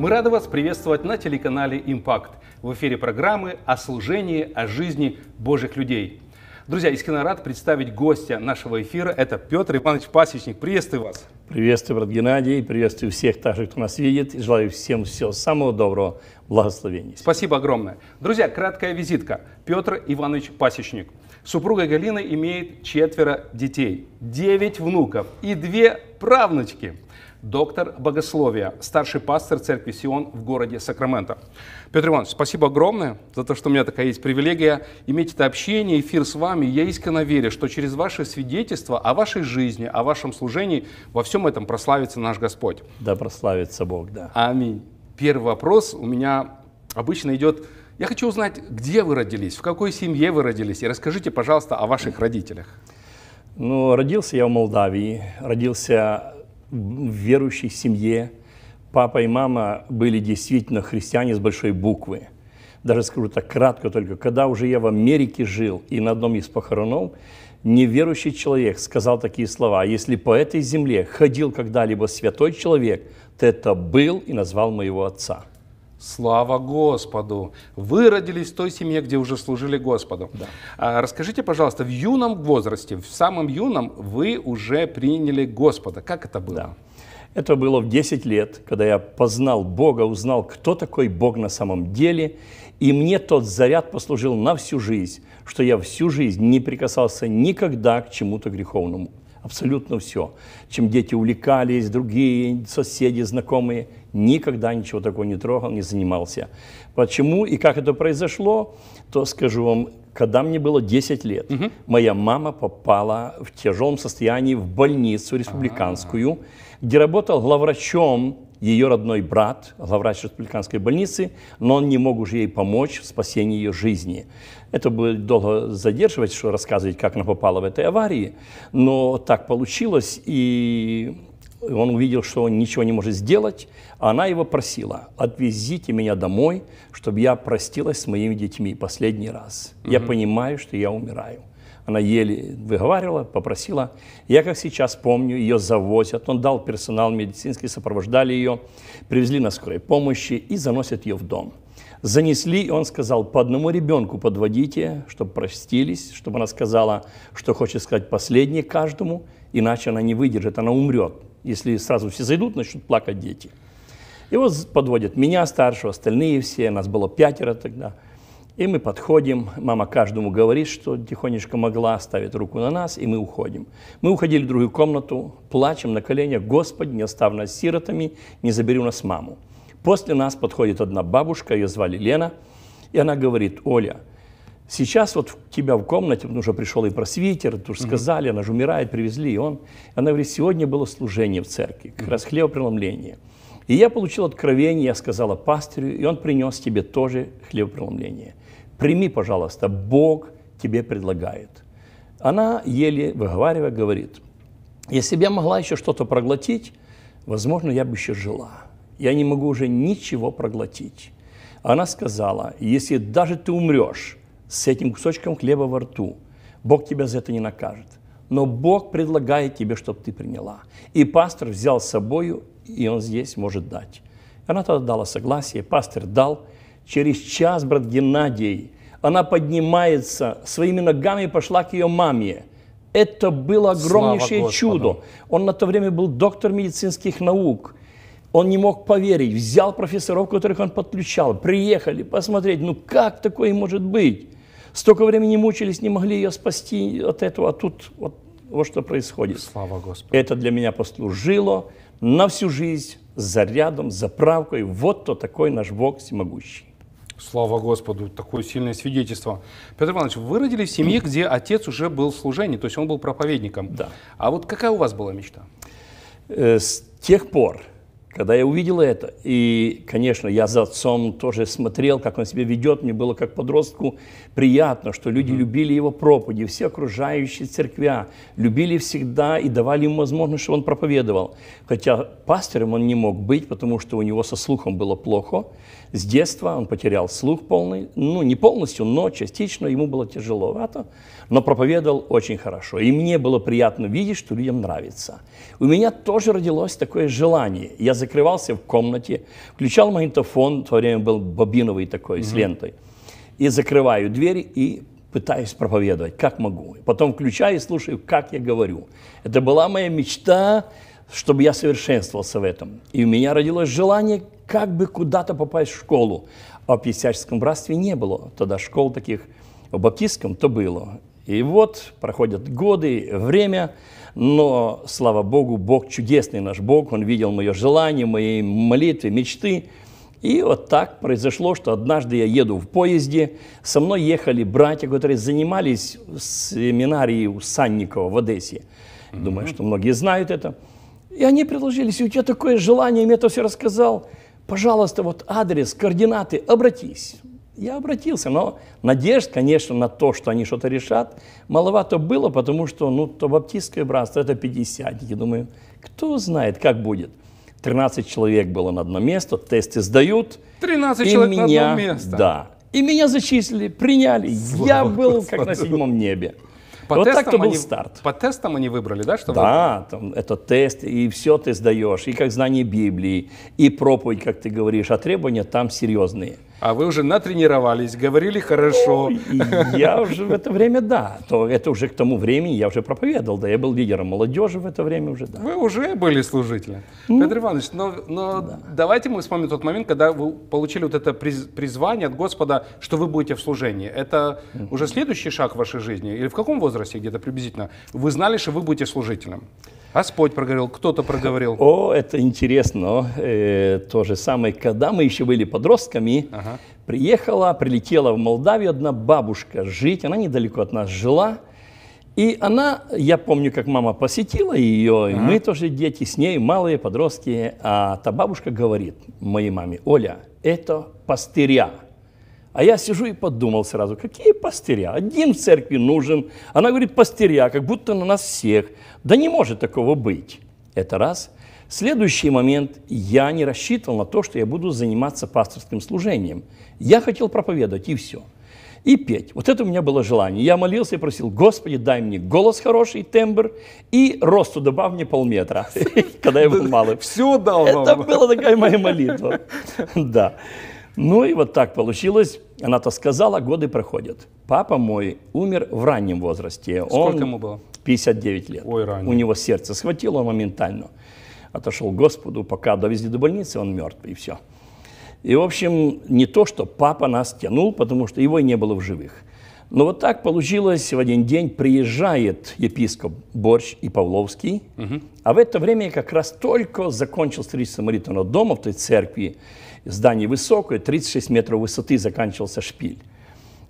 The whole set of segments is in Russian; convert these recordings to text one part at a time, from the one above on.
Мы рады вас приветствовать на телеканале «Импакт». В эфире программы о служении, о жизни Божьих людей. Друзья, искренне рад представить гостя нашего эфира. Это Петр Иванович Пасечник. Приветствую вас. Приветствую, брат Геннадий. Приветствую всех также, кто нас видит. И желаю всем всего самого доброго. Благословений. Спасибо огромное. Друзья, краткая визитка. Петр Иванович Пасечник. Супруга Галина имеет четверо детей, девять внуков и две правнучки доктор богословия, старший пастор церкви Сион в городе Сакраменто. Петр Иванович, спасибо огромное за то, что у меня такая есть привилегия иметь это общение, эфир с вами. Я искренне верю, что через ваше свидетельство о вашей жизни, о вашем служении во всем этом прославится наш Господь. Да прославится Бог, да. Аминь. Первый вопрос у меня обычно идет я хочу узнать, где вы родились, в какой семье вы родились, и расскажите, пожалуйста, о ваших родителях. Ну, родился я в Молдавии, родился в верующей семье. Папа и мама были действительно христиане с большой буквы. Даже скажу так кратко только, когда уже я в Америке жил и на одном из похоронов, неверующий человек сказал такие слова, «А «Если по этой земле ходил когда-либо святой человек, то это был и назвал моего отца». Слава Господу! Вы родились в той семье, где уже служили Господу. Да. А, расскажите, пожалуйста, в юном возрасте, в самом юном, вы уже приняли Господа. Как это было? Да. Это было в 10 лет, когда я познал Бога, узнал, кто такой Бог на самом деле. И мне тот заряд послужил на всю жизнь, что я всю жизнь не прикасался никогда к чему-то греховному абсолютно все. Чем дети увлекались, другие, соседи, знакомые. Никогда ничего такого не трогал, не занимался. Почему и как это произошло, то скажу вам, когда мне было 10 лет, угу. моя мама попала в тяжелом состоянии в больницу а. республиканскую, А-а-а. где работал главврачом ее родной брат, главврач республиканской больницы, но он не мог уже ей помочь в спасении ее жизни. Это будет долго задерживать, что рассказывать, как она попала в этой аварии, но так получилось, и он увидел, что он ничего не может сделать, а она его просила, отвезите меня домой, чтобы я простилась с моими детьми последний раз. Угу. Я понимаю, что я умираю. Она еле выговаривала, попросила. Я, как сейчас помню, ее завозят. Он дал персонал медицинский, сопровождали ее, привезли на скорой помощи и заносят ее в дом. Занесли, и он сказал, по одному ребенку подводите, чтобы простились, чтобы она сказала, что хочет сказать последнее каждому, иначе она не выдержит, она умрет, если сразу все зайдут, начнут плакать дети. И вот подводят меня старшего, остальные все, нас было пятеро тогда – и мы подходим, мама каждому говорит, что тихонечко могла, ставит руку на нас, и мы уходим. Мы уходили в другую комнату, плачем на коленях, «Господи, не оставь нас сиротами, не забери у нас маму». После нас подходит одна бабушка, ее звали Лена, и она говорит, «Оля, сейчас вот тебя в комнате, потому что пришел и просвитер, тут же сказали, она же умирает, привезли, и он». Она говорит, «Сегодня было служение в церкви, как раз хлебопреломление». И я получил откровение, я сказала пастырю, и он принес тебе тоже хлебопреломление. Прими, пожалуйста, Бог тебе предлагает. Она, еле выговаривая, говорит, если бы я могла еще что-то проглотить, возможно, я бы еще жила. Я не могу уже ничего проглотить. Она сказала, если даже ты умрешь с этим кусочком хлеба во рту, Бог тебя за это не накажет. Но Бог предлагает тебе, чтобы ты приняла. И пастор взял с собою, и он здесь может дать. Она тогда дала согласие, пастор дал, Через час, брат Геннадий, она поднимается, своими ногами пошла к ее маме. Это было огромнейшее чудо. Он на то время был доктор медицинских наук. Он не мог поверить. Взял профессоров, которых он подключал. Приехали посмотреть, ну как такое может быть? Столько времени мучились, не могли ее спасти от этого. А тут вот, вот что происходит. Слава Господу. Это для меня послужило на всю жизнь зарядом, заправкой. Вот то такой наш Бог всемогущий. Слава Господу, такое сильное свидетельство. Петр Иванович, вы родились в семье, где отец уже был в служении, то есть он был проповедником. Да. А вот какая у вас была мечта? Э, с тех пор, когда я увидел это, и, конечно, я за отцом тоже смотрел, как он себя ведет, мне было как подростку приятно, что люди mm-hmm. любили его проповеди, все окружающие церквя любили всегда и давали ему возможность, чтобы он проповедовал. Хотя пастором он не мог быть, потому что у него со слухом было плохо, с детства, он потерял слух полный, ну не полностью, но частично ему было тяжеловато, но проповедовал очень хорошо. И мне было приятно видеть, что людям нравится. У меня тоже родилось такое желание. Я закрывался в комнате, включал магнитофон, в то время был бобиновый такой, mm-hmm. с лентой, и закрываю дверь и пытаюсь проповедовать, как могу. Потом включаю и слушаю, как я говорю. Это была моя мечта, чтобы я совершенствовался в этом. И у меня родилось желание как бы куда-то попасть в школу. А в Пятидесятническом братстве не было тогда школ таких. В Баптистском то было. И вот проходят годы, время, но, слава Богу, Бог чудесный наш Бог, Он видел мое желание, мои молитвы, мечты. И вот так произошло, что однажды я еду в поезде, со мной ехали братья, которые занимались в семинарии у Санникова в Одессе. Думаю, mm-hmm. что многие знают это. И они предложились, у тебя такое желание, я им это все рассказал пожалуйста, вот адрес, координаты, обратись. Я обратился, но надежд, конечно, на то, что они что-то решат, маловато было, потому что, ну, то баптистское братство, это Я Думаю, кто знает, как будет. 13 человек было на одно место, тесты сдают. 13 и человек меня, на одно место? Да. И меня зачислили, приняли. Слава Я был Господу. как на седьмом небе. По вот так-то был они, старт. По тестам они выбрали, да? Что да, вы... там, это тест, и все ты сдаешь, и как знание Библии, и проповедь, как ты говоришь, а требования там серьезные а вы уже натренировались, говорили хорошо. Ну, я уже в это время, да. То это уже к тому времени я уже проповедовал, да, я был лидером молодежи в это время уже, да. Вы уже были служителем. Ну, Петр Иванович, но, но да. давайте мы вспомним тот момент, когда вы получили вот это приз, призвание от Господа, что вы будете в служении. Это уже следующий шаг в вашей жизни? Или в каком возрасте где-то приблизительно вы знали, что вы будете служителем? Господь проговорил, кто-то проговорил. О, это интересно. Э, то же самое, когда мы еще были подростками, ага. приехала, прилетела в Молдавию одна бабушка жить, она недалеко от нас жила. И она, я помню, как мама посетила ее, ага. и мы тоже дети, с ней малые подростки. А та бабушка говорит моей маме, Оля, это пастыря. А я сижу и подумал сразу, какие пастыря? Один в церкви нужен. Она говорит, пастыря, как будто на нас всех. Да не может такого быть. Это раз. Следующий момент. Я не рассчитывал на то, что я буду заниматься пасторским служением. Я хотел проповедовать, и все. И петь. Вот это у меня было желание. Я молился и просил, Господи, дай мне голос хороший, тембр, и росту добавь мне полметра, когда я был малый. Все дал вам. Это была такая моя молитва. Да. Ну и вот так получилось. Она-то сказала, годы проходят. Папа мой умер в раннем возрасте. Сколько ему было? 59 лет. Ой, ранее. У него сердце схватило моментально. Отошел к Господу, пока довезли до больницы, он мертвый и все. И, в общем, не то, что папа нас тянул, потому что его и не было в живых. Но вот так получилось, в один день приезжает епископ Борщ и Павловский, угу. а в это время как раз только закончил строительство Маритонного дома в той церкви, здание высокое, 36 метров высоты заканчивался шпиль.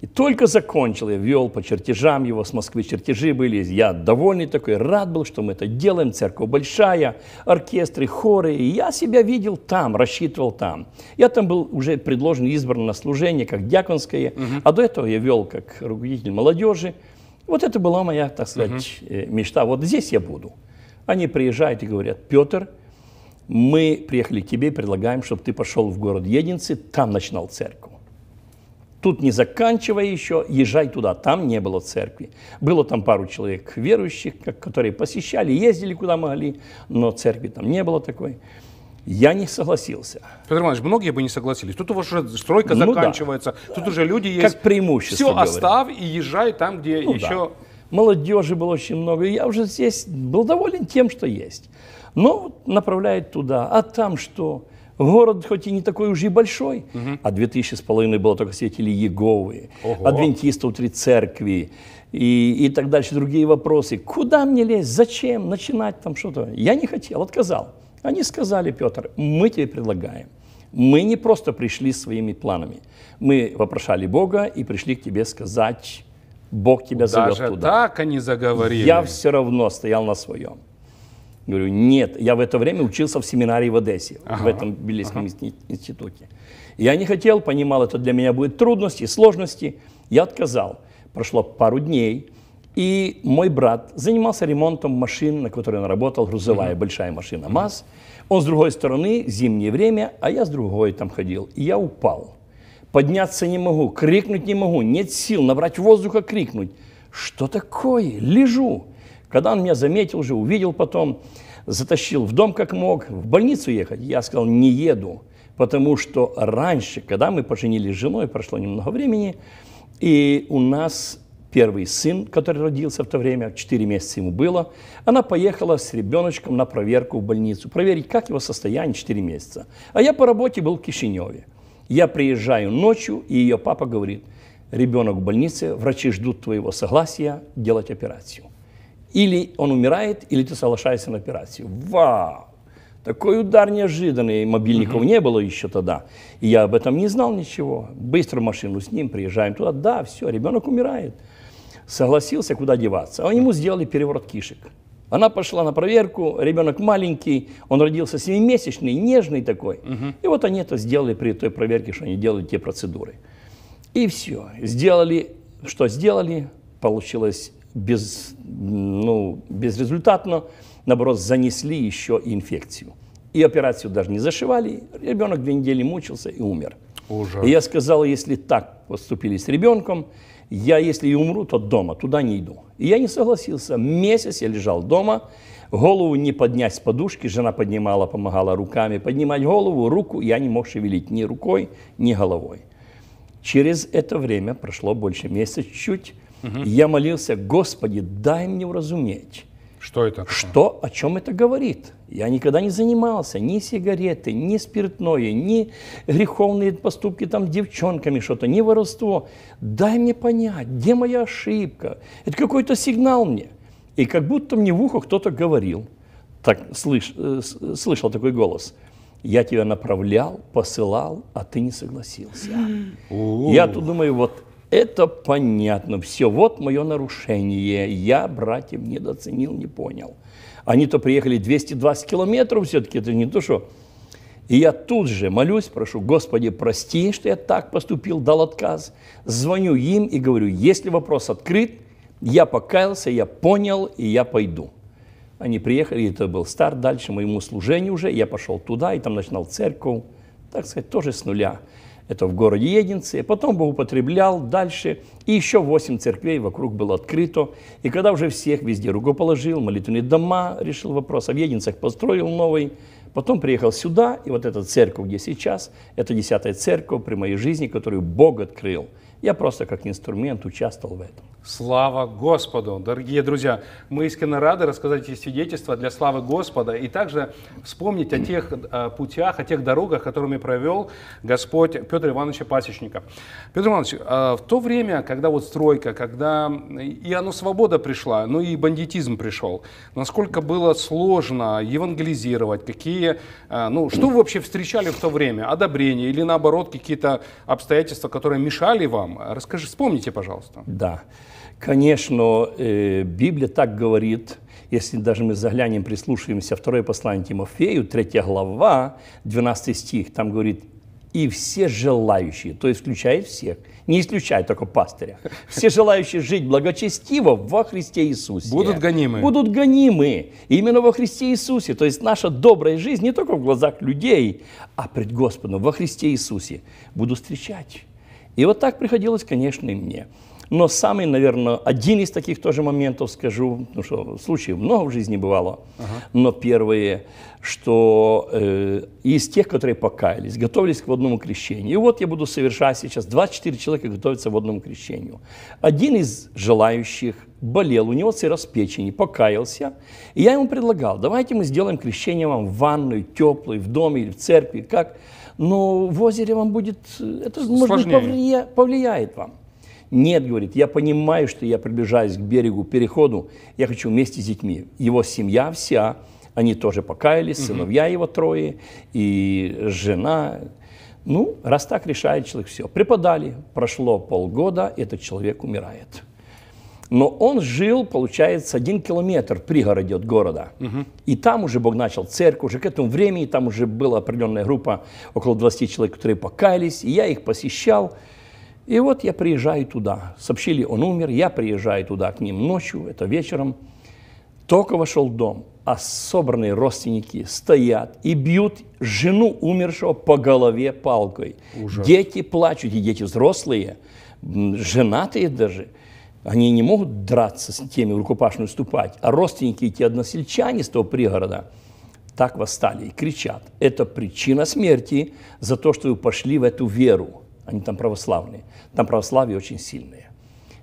И только закончил, я вел по чертежам его, с Москвы чертежи были, я довольный такой, рад был, что мы это делаем, церковь большая, оркестры, хоры, и я себя видел там, рассчитывал там. Я там был уже предложен, избран на служение, как дьяконское, угу. а до этого я вел как руководитель молодежи. Вот это была моя, так сказать, угу. мечта, вот здесь я буду. Они приезжают и говорят, Петр, мы приехали к тебе предлагаем, чтобы ты пошел в город Единцы, там начинал церковь. Тут не заканчивая еще, езжай туда. Там не было церкви. Было там пару человек верующих, которые посещали, ездили куда могли, но церкви там не было такой. Я не согласился. Петр Иванович, многие бы не согласились. Тут у вас уже стройка ну, заканчивается, да. тут уже люди есть. Как преимущество. Все говорю. оставь и езжай там, где ну, еще... Да. Молодежи было очень много. Я уже здесь был доволен тем, что есть. Но направляет туда. А там что? Город хоть и не такой уже и большой, угу. а тысячи с половиной было только свидетелей Еговы, Ого. адвентистов три церкви и, и так дальше, другие вопросы. Куда мне лезть, зачем начинать там что-то? Я не хотел, отказал. Они сказали, Петр, мы тебе предлагаем. Мы не просто пришли своими планами. Мы вопрошали Бога и пришли к тебе сказать, Бог тебя зовет Даже туда. так они заговорили. Я все равно стоял на своем. Говорю, нет, я в это время учился в семинарии в Одессе, ага, в этом Белийском ага. институте. Я не хотел, понимал, это для меня будет трудности, сложности. Я отказал. Прошло пару дней, и мой брат занимался ремонтом машин, на которой он работал, грузовая mm-hmm. большая машина МАЗ. Он с другой стороны, зимнее время, а я с другой там ходил. И я упал. Подняться не могу, крикнуть не могу, нет сил, набрать воздуха, крикнуть. Что такое? Лежу. Когда он меня заметил уже, увидел потом, затащил в дом как мог, в больницу ехать, я сказал, не еду, потому что раньше, когда мы поженились с женой, прошло немного времени, и у нас первый сын, который родился в то время, 4 месяца ему было, она поехала с ребеночком на проверку в больницу, проверить, как его состояние 4 месяца. А я по работе был в Кишиневе. Я приезжаю ночью, и ее папа говорит, ребенок в больнице, врачи ждут твоего согласия делать операцию. Или он умирает, или ты соглашаешься на операцию. Вау! Такой удар неожиданный. Мобильников угу. не было еще тогда. И я об этом не знал ничего. Быстро машину с ним, приезжаем туда. Да, все, ребенок умирает. Согласился, куда деваться. А ему сделали переворот кишек. Она пошла на проверку, ребенок маленький, он родился семимесячный, нежный такой. Угу. И вот они это сделали при той проверке, что они делают те процедуры. И все. Сделали, что сделали, получилось без, ну, безрезультатно, наоборот, занесли еще и инфекцию. И операцию даже не зашивали, ребенок две недели мучился и умер. Ужас. И я сказал, если так поступили с ребенком, я, если и умру, то дома, туда не иду. И я не согласился. Месяц я лежал дома, голову не поднять с подушки, жена поднимала, помогала руками поднимать голову, руку я не мог шевелить ни рукой, ни головой. Через это время прошло больше месяца, чуть и я молился, Господи, дай мне уразуметь. Что это? Такое? Что, о чем это говорит? Я никогда не занимался ни сигареты, ни спиртное, ни греховные поступки там девчонками что-то, ни воровство. Дай мне понять, где моя ошибка. Это какой-то сигнал мне. И как будто мне в ухо кто-то говорил, так, слыш, э, слышал такой голос. Я тебя направлял, посылал, а ты не согласился. Я тут думаю, вот это понятно. Все, вот мое нарушение. Я братьев недооценил, не понял. Они-то приехали 220 километров, все-таки это не то, что... И я тут же молюсь, прошу, Господи, прости, что я так поступил, дал отказ. Звоню им и говорю, если вопрос открыт, я покаялся, я понял, и я пойду. Они приехали, это был старт, дальше моему служению уже, я пошел туда, и там начинал церковь, так сказать, тоже с нуля это в городе Единцы, потом бы употреблял дальше, и еще восемь церквей вокруг было открыто. И когда уже всех везде руку положил, молитвенные дома решил вопрос, а в Единцах построил новый, потом приехал сюда, и вот эта церковь, где сейчас, это десятая церковь при моей жизни, которую Бог открыл – я просто как инструмент участвовал в этом. Слава Господу! Дорогие друзья, мы искренне рады рассказать эти свидетельства для славы Господа и также вспомнить о тех э, путях, о тех дорогах, которыми провел Господь Петр Ивановича Пасечника. Петр Иванович, э, в то время, когда вот стройка, когда и оно свобода пришла, ну и бандитизм пришел, насколько было сложно евангелизировать, какие, э, ну, что вы вообще встречали в то время? Одобрение или наоборот какие-то обстоятельства, которые мешали вам? вам. А расскажи, вспомните, пожалуйста. Да. Конечно, э, Библия так говорит, если даже мы заглянем, прислушаемся, второе послание Тимофею, 3 глава, 12 стих, там говорит, и все желающие, то есть включает всех, не исключая только пастыря, все желающие жить благочестиво во Христе Иисусе. Будут гонимы. Будут гонимы. Именно во Христе Иисусе. То есть наша добрая жизнь не только в глазах людей, а пред Господом, во Христе Иисусе. Буду встречать и вот так приходилось, конечно, и мне. Но самый, наверное, один из таких тоже моментов скажу, ну что случаев много в жизни бывало, ага. но первые, что э, из тех, которые покаялись, готовились к водному крещению. И вот я буду совершать сейчас, 24 человека готовятся к водному крещению. Один из желающих болел, у него цирроз печени, покаялся. И я ему предлагал, давайте мы сделаем крещение вам в ванной теплой, в доме или в церкви, как но в озере вам будет, э, это, Сложнее. может быть, повлия, повлияет вам. Нет, говорит, я понимаю, что я приближаюсь к берегу, переходу, я хочу вместе с детьми. Его семья вся, они тоже покаялись, сыновья его трое, и жена. Ну, раз так решает человек все. Преподали, прошло полгода, этот человек умирает. Но он жил, получается, один километр в пригороде от города. Угу. И там уже Бог начал церковь. Уже к этому времени там уже была определенная группа, около 20 человек, которые покаялись. И я их посещал. И вот я приезжаю туда. Сообщили, он умер. Я приезжаю туда к ним ночью, это вечером. Только вошел в дом, а собранные родственники стоят и бьют жену умершего по голове палкой. Ужас. Дети плачут, и дети взрослые, женатые даже – они не могут драться с теми, в рукопашь уступать, а родственники эти односельчане с того пригорода так восстали и кричат. Это причина смерти за то, что вы пошли в эту веру. Они там православные. Там православие очень сильное.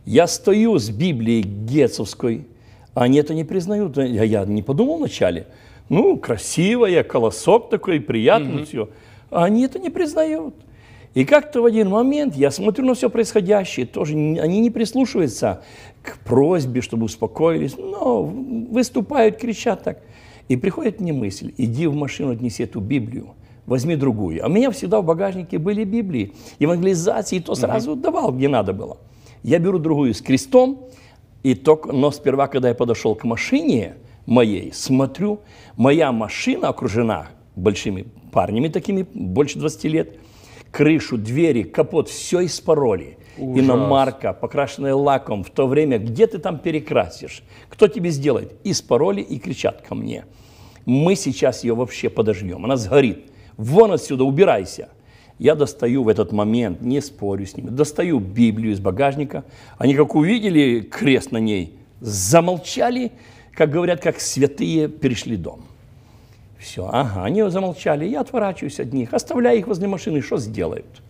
Я стою с Библией Гецовской, а они это не признают. Я, а я не подумал вначале. Ну, красивая, колосок такой, приятный, mm-hmm. все. А они это не признают. И как-то в один момент я смотрю на все происходящее, тоже они не прислушиваются к просьбе, чтобы успокоились, но выступают, кричат так. И приходит мне мысль, иди в машину, отнеси эту Библию, возьми другую. А у меня всегда в багажнике были Библии, евангелизации, и то сразу угу. давал, где надо было. Я беру другую с крестом, и только, но сперва, когда я подошел к машине моей, смотрю, моя машина окружена большими парнями такими, больше 20 лет – крышу, двери, капот, все испороли. Ужас. Иномарка, покрашенная лаком, в то время, где ты там перекрасишь? Кто тебе сделает? Испороли и кричат ко мне. Мы сейчас ее вообще подожмем, она сгорит. Вон отсюда, убирайся. Я достаю в этот момент, не спорю с ними, достаю Библию из багажника. Они как увидели крест на ней, замолчали, как говорят, как святые перешли дом. Все, ага, они замолчали, я отворачиваюсь от них, оставляю их возле машины, что сделают?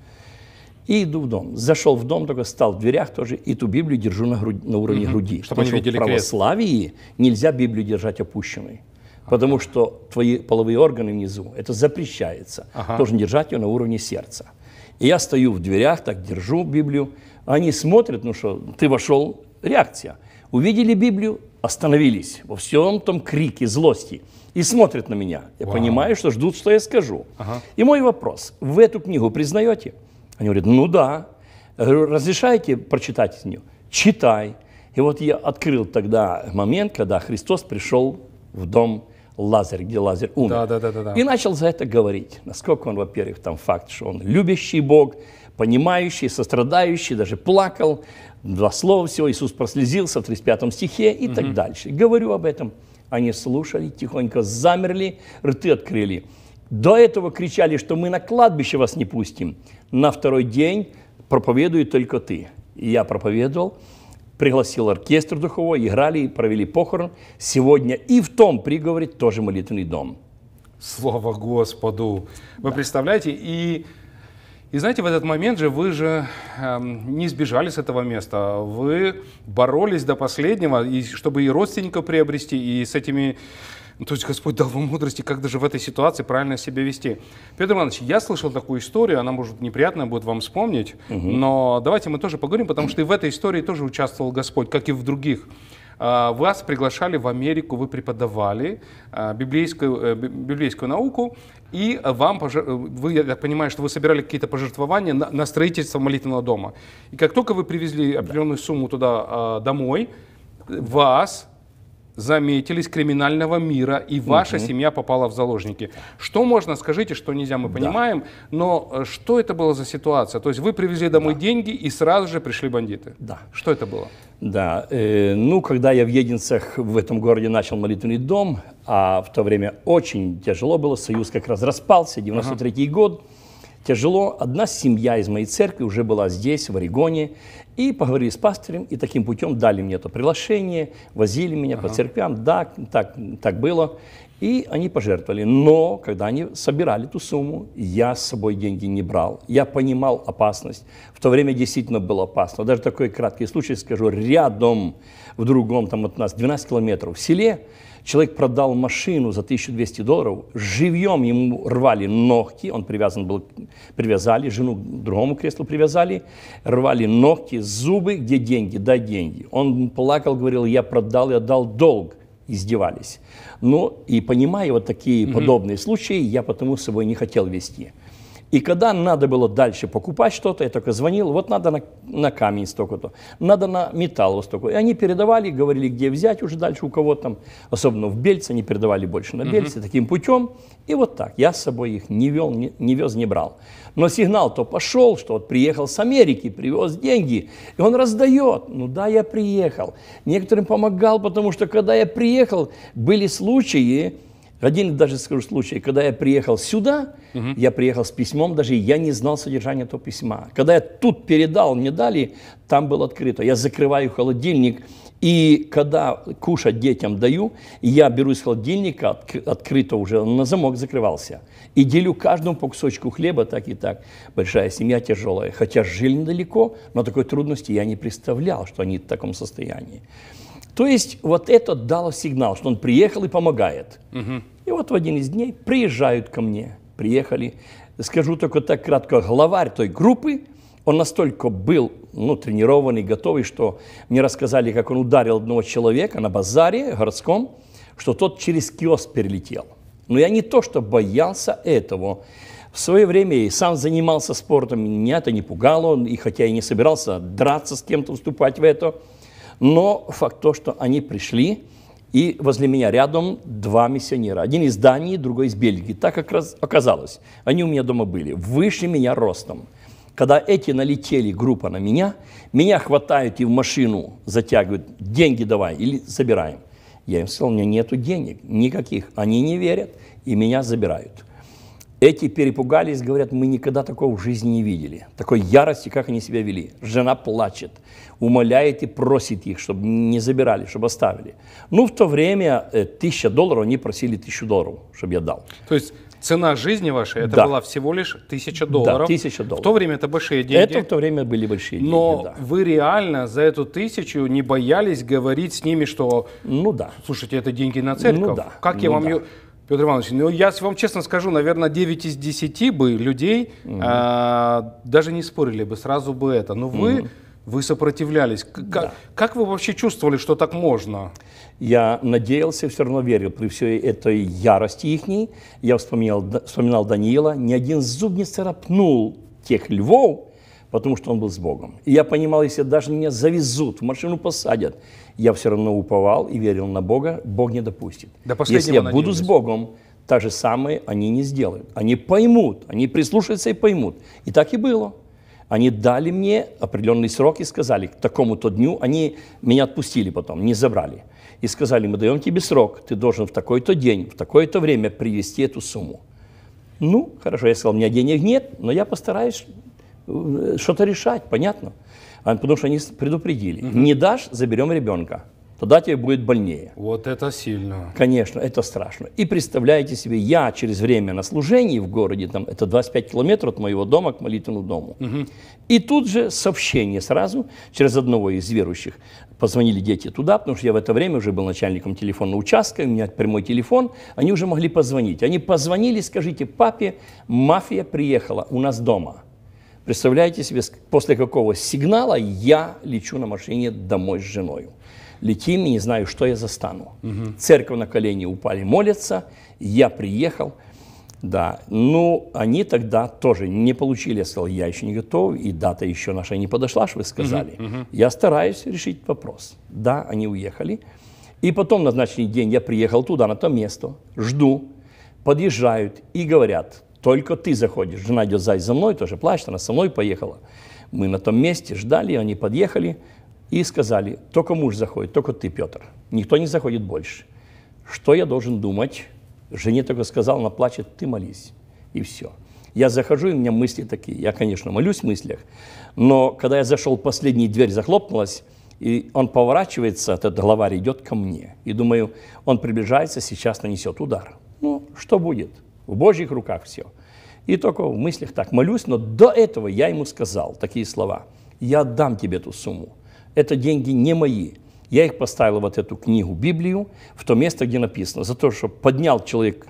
И иду в дом. Зашел в дом, только стал в дверях тоже, и ту Библию держу на, грудь, на уровне угу. груди. Чтобы они видели в православии крест. нельзя Библию держать опущенной. Ага. Потому что твои половые органы внизу, это запрещается. Ага. Должен держать ее на уровне сердца. И я стою в дверях, так держу Библию. Они смотрят, ну что, ты вошел, реакция. Увидели Библию, остановились во всем том крике злости и смотрят на меня. Я Вау. понимаю, что ждут, что я скажу. Ага. И мой вопрос, вы эту книгу признаете? Они говорят, ну да. Я говорю, разрешаете прочитать из нее? Читай. И вот я открыл тогда момент, когда Христос пришел в дом Лазарь, где Лазарь умер. Да, да, да, да, да. И начал за это говорить. Насколько он, во-первых, там факт, что он любящий Бог, понимающий, сострадающий, даже плакал, два слова всего, Иисус прослезился в 35 стихе и угу. так дальше. Говорю об этом. Они слушали, тихонько замерли, рты открыли. До этого кричали, что мы на кладбище вас не пустим. На второй день проповедуй только ты. И я проповедовал, пригласил оркестр духовой, играли, и провели похорон. Сегодня и в том приговоре тоже молитвенный дом. Слава Господу! Вы да. представляете, и и знаете, в этот момент же вы же э, не сбежали с этого места, вы боролись до последнего, и, чтобы и родственника приобрести, и с этими... Ну, то есть Господь дал вам мудрости, как даже в этой ситуации правильно себя вести. Петр Иванович, я слышал такую историю, она, может, неприятно будет вам вспомнить, угу. но давайте мы тоже поговорим, потому что и в этой истории тоже участвовал Господь, как и в других. А, вас приглашали в Америку, вы преподавали а, библейскую, э, библейскую науку, и вам, вы, я так понимаю, что вы собирали какие-то пожертвования на, на строительство молитвенного дома. И как только вы привезли определенную сумму туда а, домой, вас заметились криминального мира, и ваша угу. семья попала в заложники. Что можно, скажите, что нельзя, мы понимаем, да. но э, что это было за ситуация? То есть вы привезли домой да. деньги, и сразу же пришли бандиты. Да. Что это было? Да, э, ну, когда я в Единцах в этом городе начал молитвенный дом, а в то время очень тяжело было, Союз как раз распался, 93-й ага. год, тяжело. Одна семья из моей церкви уже была здесь, в Орегоне, и поговорили с пастырем, и таким путем дали мне это приглашение, возили меня ага. по церквям, да, так, так было. И они пожертвовали. Но когда они собирали ту сумму, я с собой деньги не брал. Я понимал опасность. В то время действительно было опасно. Даже такой краткий случай скажу. Рядом, в другом, там от нас 12 километров, в селе Человек продал машину за 1200 долларов, живьем ему рвали ногти, он привязан был, привязали, жену к другому креслу привязали, рвали ногти, зубы, где деньги, дай деньги. Он плакал, говорил, я продал, я дал долг издевались. Но ну, и понимая вот такие mm подобные случаи, я потому с собой не хотел вести. И когда надо было дальше покупать что-то, я только звонил, вот надо на, на камень столько-то, надо на металл столько-то, И они передавали, говорили, где взять уже дальше у кого то там, особенно в Бельце, они передавали больше на Бельце, угу. таким путем. И вот так, я с собой их не, вел, не, не вез, не брал. Но сигнал-то пошел, что вот приехал с Америки, привез деньги, и он раздает. Ну да, я приехал. Некоторым помогал, потому что когда я приехал, были случаи, один даже скажу случай, когда я приехал сюда, угу. я приехал с письмом, даже я не знал содержания этого письма. Когда я тут передал, мне дали, там было открыто. Я закрываю холодильник, и когда кушать детям даю, я беру из холодильника, отк открыто уже, на замок закрывался, и делю каждому по кусочку хлеба, так и так. Большая семья тяжелая. Хотя жили недалеко, но такой трудности я не представлял, что они в таком состоянии. То есть вот это дало сигнал, что он приехал и помогает. Угу. И вот в один из дней приезжают ко мне, приехали, скажу только так кратко, главарь той группы, он настолько был ну, тренированный, готовый, что мне рассказали, как он ударил одного человека на базаре городском, что тот через киоск перелетел. Но я не то, что боялся этого. В свое время и сам занимался спортом, меня это не пугало, и хотя я не собирался драться с кем-то, вступать в это – но факт то, что они пришли, и возле меня рядом два миссионера. Один из Дании, другой из Бельгии. Так как раз оказалось. Они у меня дома были. Выше меня ростом. Когда эти налетели, группа на меня, меня хватают и в машину затягивают. Деньги давай или забираем. Я им сказал, у меня нету денег, никаких. Они не верят и меня забирают. Эти перепугались, говорят, мы никогда такого в жизни не видели. Такой ярости, как они себя вели. Жена плачет, умоляет и просит их, чтобы не забирали, чтобы оставили. Ну, в то время э, тысяча долларов, они просили тысячу долларов, чтобы я дал. То есть цена жизни вашей, это да. была всего лишь тысяча долларов. Да, тысяча долларов. В то время это большие деньги. Это в то время были большие деньги, Но да. вы реально за эту тысячу не боялись говорить с ними, что... Ну да. Слушайте, это деньги на церковь. Ну да. Как ну, я вам... Да. Петр Иванович, ну я вам честно скажу, наверное, 9 из 10 бы людей угу. а, даже не спорили бы, сразу бы это. Но вы, угу. вы сопротивлялись. Как, да. как вы вообще чувствовали, что так можно? Я надеялся, все равно верил. При всей этой ярости ихней, я вспоминал, вспоминал Даниила, ни один зуб не царапнул тех львов, потому что он был с Богом. И я понимал, если даже меня завезут, в машину посадят, я все равно уповал и верил на Бога, Бог не допустит. До если я надеялись. буду с Богом, то же самое они не сделают. Они поймут, они прислушаются и поймут. И так и было. Они дали мне определенный срок и сказали, к такому-то дню они меня отпустили потом, не забрали. И сказали, мы даем тебе срок, ты должен в такой-то день, в такое-то время привести эту сумму. Ну, хорошо, я сказал, у меня денег нет, но я постараюсь Э, что-то решать, понятно? А, потому что они предупредили. Угу. Не дашь, заберем ребенка. Тогда тебе будет больнее. Вот это сильно. Конечно, это страшно. И представляете себе, я через время на служении в городе, там, это 25 километров от моего дома к молитвенному дому. Угу. И тут же сообщение сразу через одного из верующих. Позвонили дети туда, потому что я в это время уже был начальником телефонного участка, у меня прямой телефон, они уже могли позвонить. Они позвонили, скажите, папе, мафия приехала у нас дома. Представляете себе, после какого сигнала я лечу на машине домой с женой. Летим, не знаю, что я застану. Угу. Церковь на колени упали, молятся. Я приехал. Да, ну, они тогда тоже не получили. Я сказал, я еще не готов, и дата еще наша не подошла, что вы сказали. Угу, угу. Я стараюсь решить вопрос. Да, они уехали. И потом назначенный день я приехал туда, на то место, жду, подъезжают и говорят, только ты заходишь. Жена идет сзади за мной, тоже плачет, она со мной поехала. Мы на том месте ждали, они подъехали и сказали, только муж заходит, только ты, Петр. Никто не заходит больше. Что я должен думать? Жене только сказал, она плачет, ты молись. И все. Я захожу, и у меня мысли такие. Я, конечно, молюсь в мыслях, но когда я зашел, последняя дверь захлопнулась, и он поворачивается, этот главарь идет ко мне. И думаю, он приближается, сейчас нанесет удар. Ну, что будет? В Божьих руках все. И только в мыслях так молюсь, но до этого я ему сказал такие слова. Я отдам тебе эту сумму. Это деньги не мои. Я их поставил вот эту книгу, Библию, в то место, где написано. За то, что поднял человек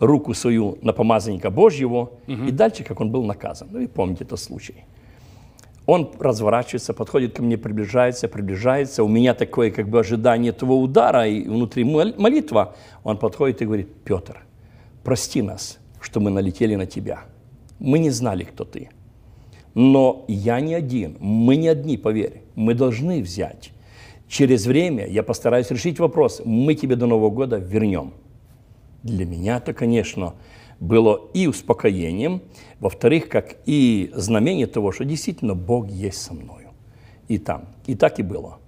руку свою на помазанника Божьего, угу. и дальше, как он был наказан. Ну и помните этот случай. Он разворачивается, подходит ко мне, приближается, приближается. У меня такое как бы ожидание этого удара, и внутри молитва. Он подходит и говорит, Петр, прости нас, что мы налетели на тебя. Мы не знали, кто ты. Но я не один, мы не одни, поверь. Мы должны взять. Через время я постараюсь решить вопрос. Мы тебе до Нового года вернем. Для меня это, конечно, было и успокоением, во-вторых, как и знамение того, что действительно Бог есть со мною. И там. И так и было.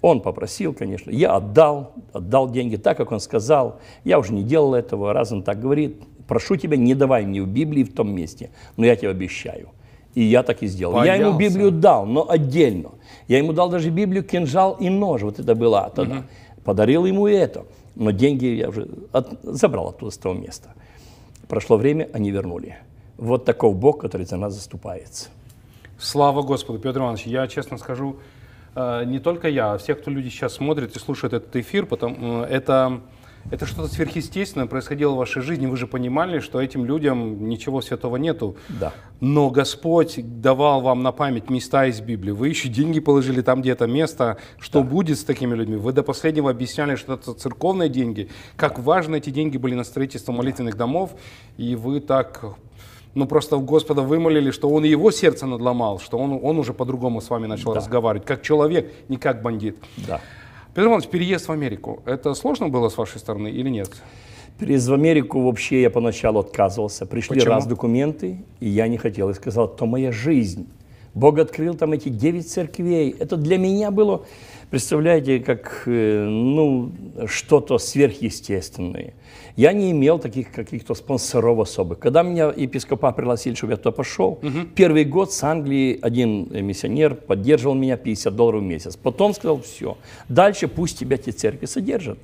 Он попросил, конечно, я отдал, отдал деньги так, как он сказал. Я уже не делал этого, раз он так говорит, прошу тебя, не давай мне в Библии в том месте, но я тебе обещаю. И я так и сделал. Боялся. Я ему Библию дал, но отдельно. Я ему дал даже Библию, кинжал и нож. Вот это было тогда. Угу. Подарил ему и это. Но деньги я уже от, забрал оттуда с того места. Прошло время, они вернули. Вот такой Бог, который за нас заступается. Слава Господу, Петр Иванович. Я честно скажу, э, не только я, а все, кто люди сейчас смотрят и слушают этот эфир, потому э, это это что-то сверхъестественное происходило в вашей жизни, вы же понимали, что этим людям ничего святого нету. Да. Но Господь давал вам на память места из Библии, вы еще деньги положили там, где это место, что да. будет с такими людьми. Вы до последнего объясняли, что это церковные деньги, как важны эти деньги были на строительство молитвенных домов, и вы так ну просто в Господа вымолили, что он его сердце надломал, что он, он уже по-другому с вами начал да. разговаривать, как человек, не как бандит. Да. Петр Иванович, переезд в Америку, это сложно было с вашей стороны или нет? Переезд в Америку вообще я поначалу отказывался. Пришли Почему? раз документы, и я не хотел. и сказал, то моя жизнь. Бог открыл там эти девять церквей. Это для меня было представляете, как э, ну, что-то сверхъестественное. Я не имел таких каких-то спонсоров особых. Когда меня епископа пригласили, чтобы я туда пошел, угу. первый год с Англии один э, миссионер поддерживал меня 50 долларов в месяц. Потом сказал, все, дальше пусть тебя те церкви содержат.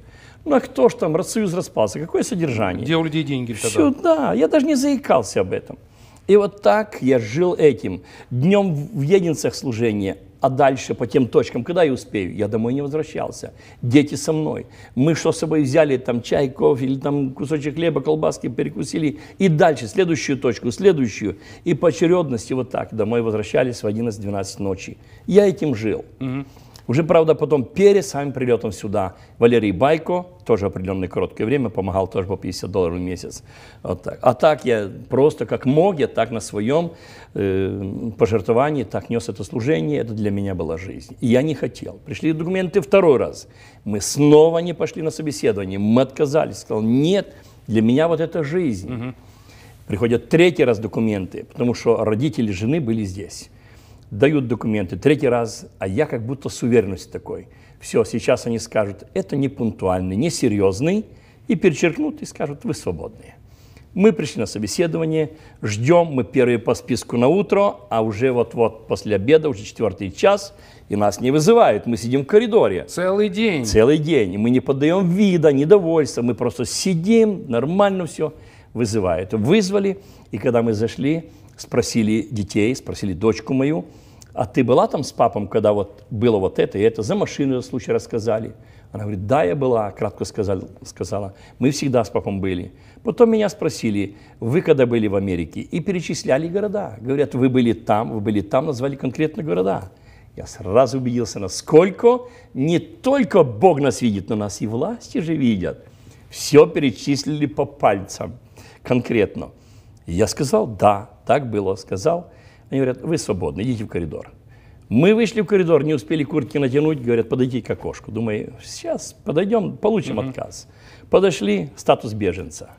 Ну а кто ж там, Союз распался, какое содержание? Где у людей деньги тогда? Все, да, я даже не заикался об этом. И вот так я жил этим. Днем в Единцах служения а дальше по тем точкам, когда я успею, я домой не возвращался. Дети со мной. Мы что с собой взяли, там чай, кофе или там кусочек хлеба, колбаски перекусили. И дальше, следующую точку, следующую. И по очередности вот так домой возвращались в 11-12 ночи. Я этим жил. Угу. Уже, правда, потом перед самим прилетом сюда Валерий Байко, тоже определенное короткое время, помогал тоже по 50 долларов в месяц. Вот так. А так я просто как мог, я так на своем э, пожертвовании так нес это служение, это для меня была жизнь. И я не хотел. Пришли документы второй раз. Мы снова не пошли на собеседование, мы отказались. Сказал, нет, для меня вот это жизнь. Угу. Приходят третий раз документы, потому что родители жены были здесь дают документы, третий раз, а я как будто с уверенностью такой. Все, сейчас они скажут, это не пунктуальный, не серьезный, и перечеркнут и скажут, вы свободные. Мы пришли на собеседование, ждем, мы первые по списку на утро, а уже вот-вот после обеда, уже четвертый час, и нас не вызывают, мы сидим в коридоре. Целый день. Целый день, и мы не подаем вида, недовольства, мы просто сидим, нормально все, вызывают. Вызвали, и когда мы зашли, спросили детей, спросили дочку мою, а ты была там с папом, когда вот было вот это, и это за машину этот случай рассказали? Она говорит, да, я была, кратко сказал, сказала. Мы всегда с папом были. Потом меня спросили, вы когда были в Америке? И перечисляли города. Говорят, вы были там, вы были там, назвали конкретно города. Я сразу убедился, насколько не только Бог нас видит, но нас и власти же видят. Все перечислили по пальцам конкретно. я сказал, да, так было, сказал – они говорят, вы свободны, идите в коридор. Мы вышли в коридор, не успели куртки натянуть, говорят, подойди к окошку. Думаю, сейчас подойдем, получим угу. отказ. Подошли, статус беженца.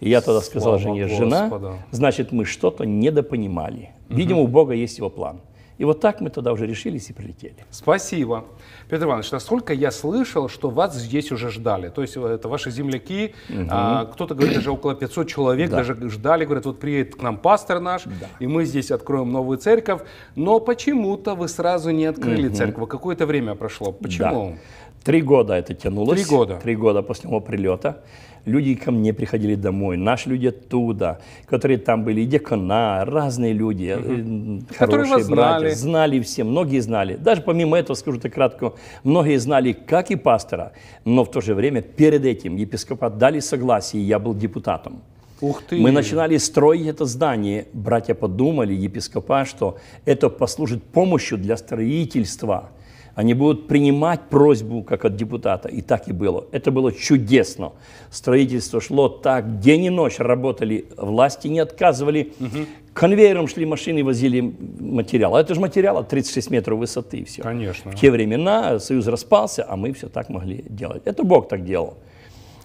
И я тогда сказал Слава жене, жена, значит, мы что-то недопонимали. Видимо, угу. у Бога есть его план. И вот так мы тогда уже решились и прилетели. Спасибо. Петр Иванович, насколько я слышал, что вас здесь уже ждали. То есть э, это ваши земляки, угу. а, кто-то говорит, даже около 500 человек да. даже ждали, говорят, вот приедет к нам пастор наш, да. и мы здесь откроем новую церковь. Но почему-то вы сразу не открыли угу. церковь. Какое-то время прошло. Почему? Да. Три года это тянулось. Три года. Три года после моего прилета люди ко мне приходили домой, наши люди оттуда, которые там были, и декана, разные люди, угу. хорошие братья, знали. знали все, многие знали. Даже помимо этого, скажу так кратко, многие знали как и пастора, но в то же время перед этим епископат дали согласие, и я был депутатом. Ух ты. Мы начинали строить это здание. Братья подумали, епископа, что это послужит помощью для строительства они будут принимать просьбу, как от депутата. И так и было. Это было чудесно. Строительство шло так, день и ночь работали, власти не отказывали. Угу. Конвейером шли машины, возили материал. А это же материал от 36 метров высоты. и Все. Конечно. В те времена Союз распался, а мы все так могли делать. Это Бог так делал.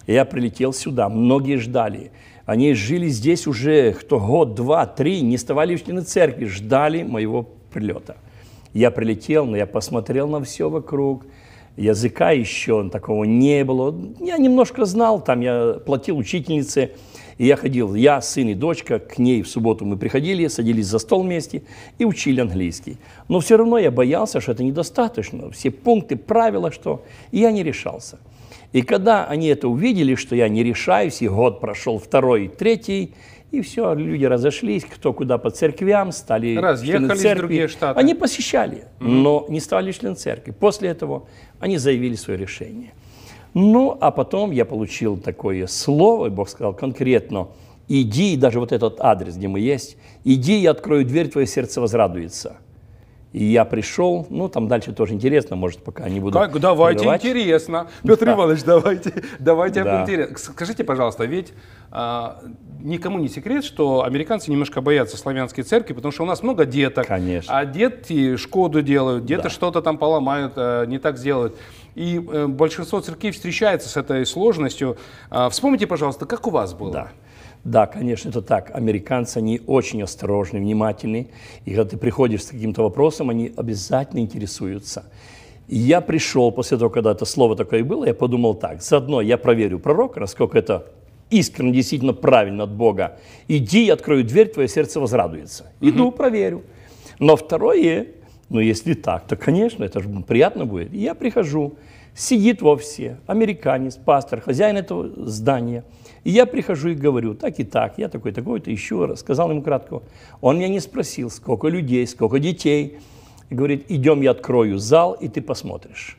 Я прилетел сюда, многие ждали. Они жили здесь уже кто год, два, три, не вставали в члены церкви, ждали моего прилета. Я прилетел, но я посмотрел на все вокруг. Языка еще такого не было. Я немножко знал, там я платил учительнице. И я ходил, я, сын и дочка, к ней в субботу мы приходили, садились за стол вместе и учили английский. Но все равно я боялся, что это недостаточно. Все пункты, правила, что... И я не решался. И когда они это увидели, что я не решаюсь, и год прошел второй, третий, и все, люди разошлись, кто куда по церквям, стали Разъехались члены церкви. другие штаты. Они посещали, но не стали членом церкви. После этого они заявили свое решение. Ну, а потом я получил такое слово, и Бог сказал конкретно, иди, даже вот этот адрес, где мы есть, иди, я открою дверь, твое сердце возрадуется. И я пришел, ну там дальше тоже интересно, может пока не буду. Как? Давайте прерывать. интересно. Петр да. Иванович, давайте, давайте да. интересно. Скажите, пожалуйста, ведь а, никому не секрет, что американцы немножко боятся славянской церкви, потому что у нас много деток. Конечно. А дети шкоду делают, где-то да. что-то там поломают, а, не так сделают. И э, большинство церквей встречается с этой сложностью. А, вспомните, пожалуйста, как у вас было? Да. Да, конечно, это так. Американцы, они очень осторожны, внимательны. И когда ты приходишь с каким-то вопросом, они обязательно интересуются. И я пришел после того, когда это слово такое было, я подумал так. Заодно я проверю пророка, насколько это искренне, действительно правильно от Бога. Иди, я открою дверь, твое сердце возрадуется. Иду, mm-hmm. проверю. Но второе, ну если так, то, конечно, это же приятно будет. И я прихожу, сидит в американец, пастор, хозяин этого здания – и я прихожу и говорю, так и так, я такой, такой-то, еще раз. Сказал ему кратко. Он меня не спросил, сколько людей, сколько детей. И говорит, идем, я открою зал, и ты посмотришь.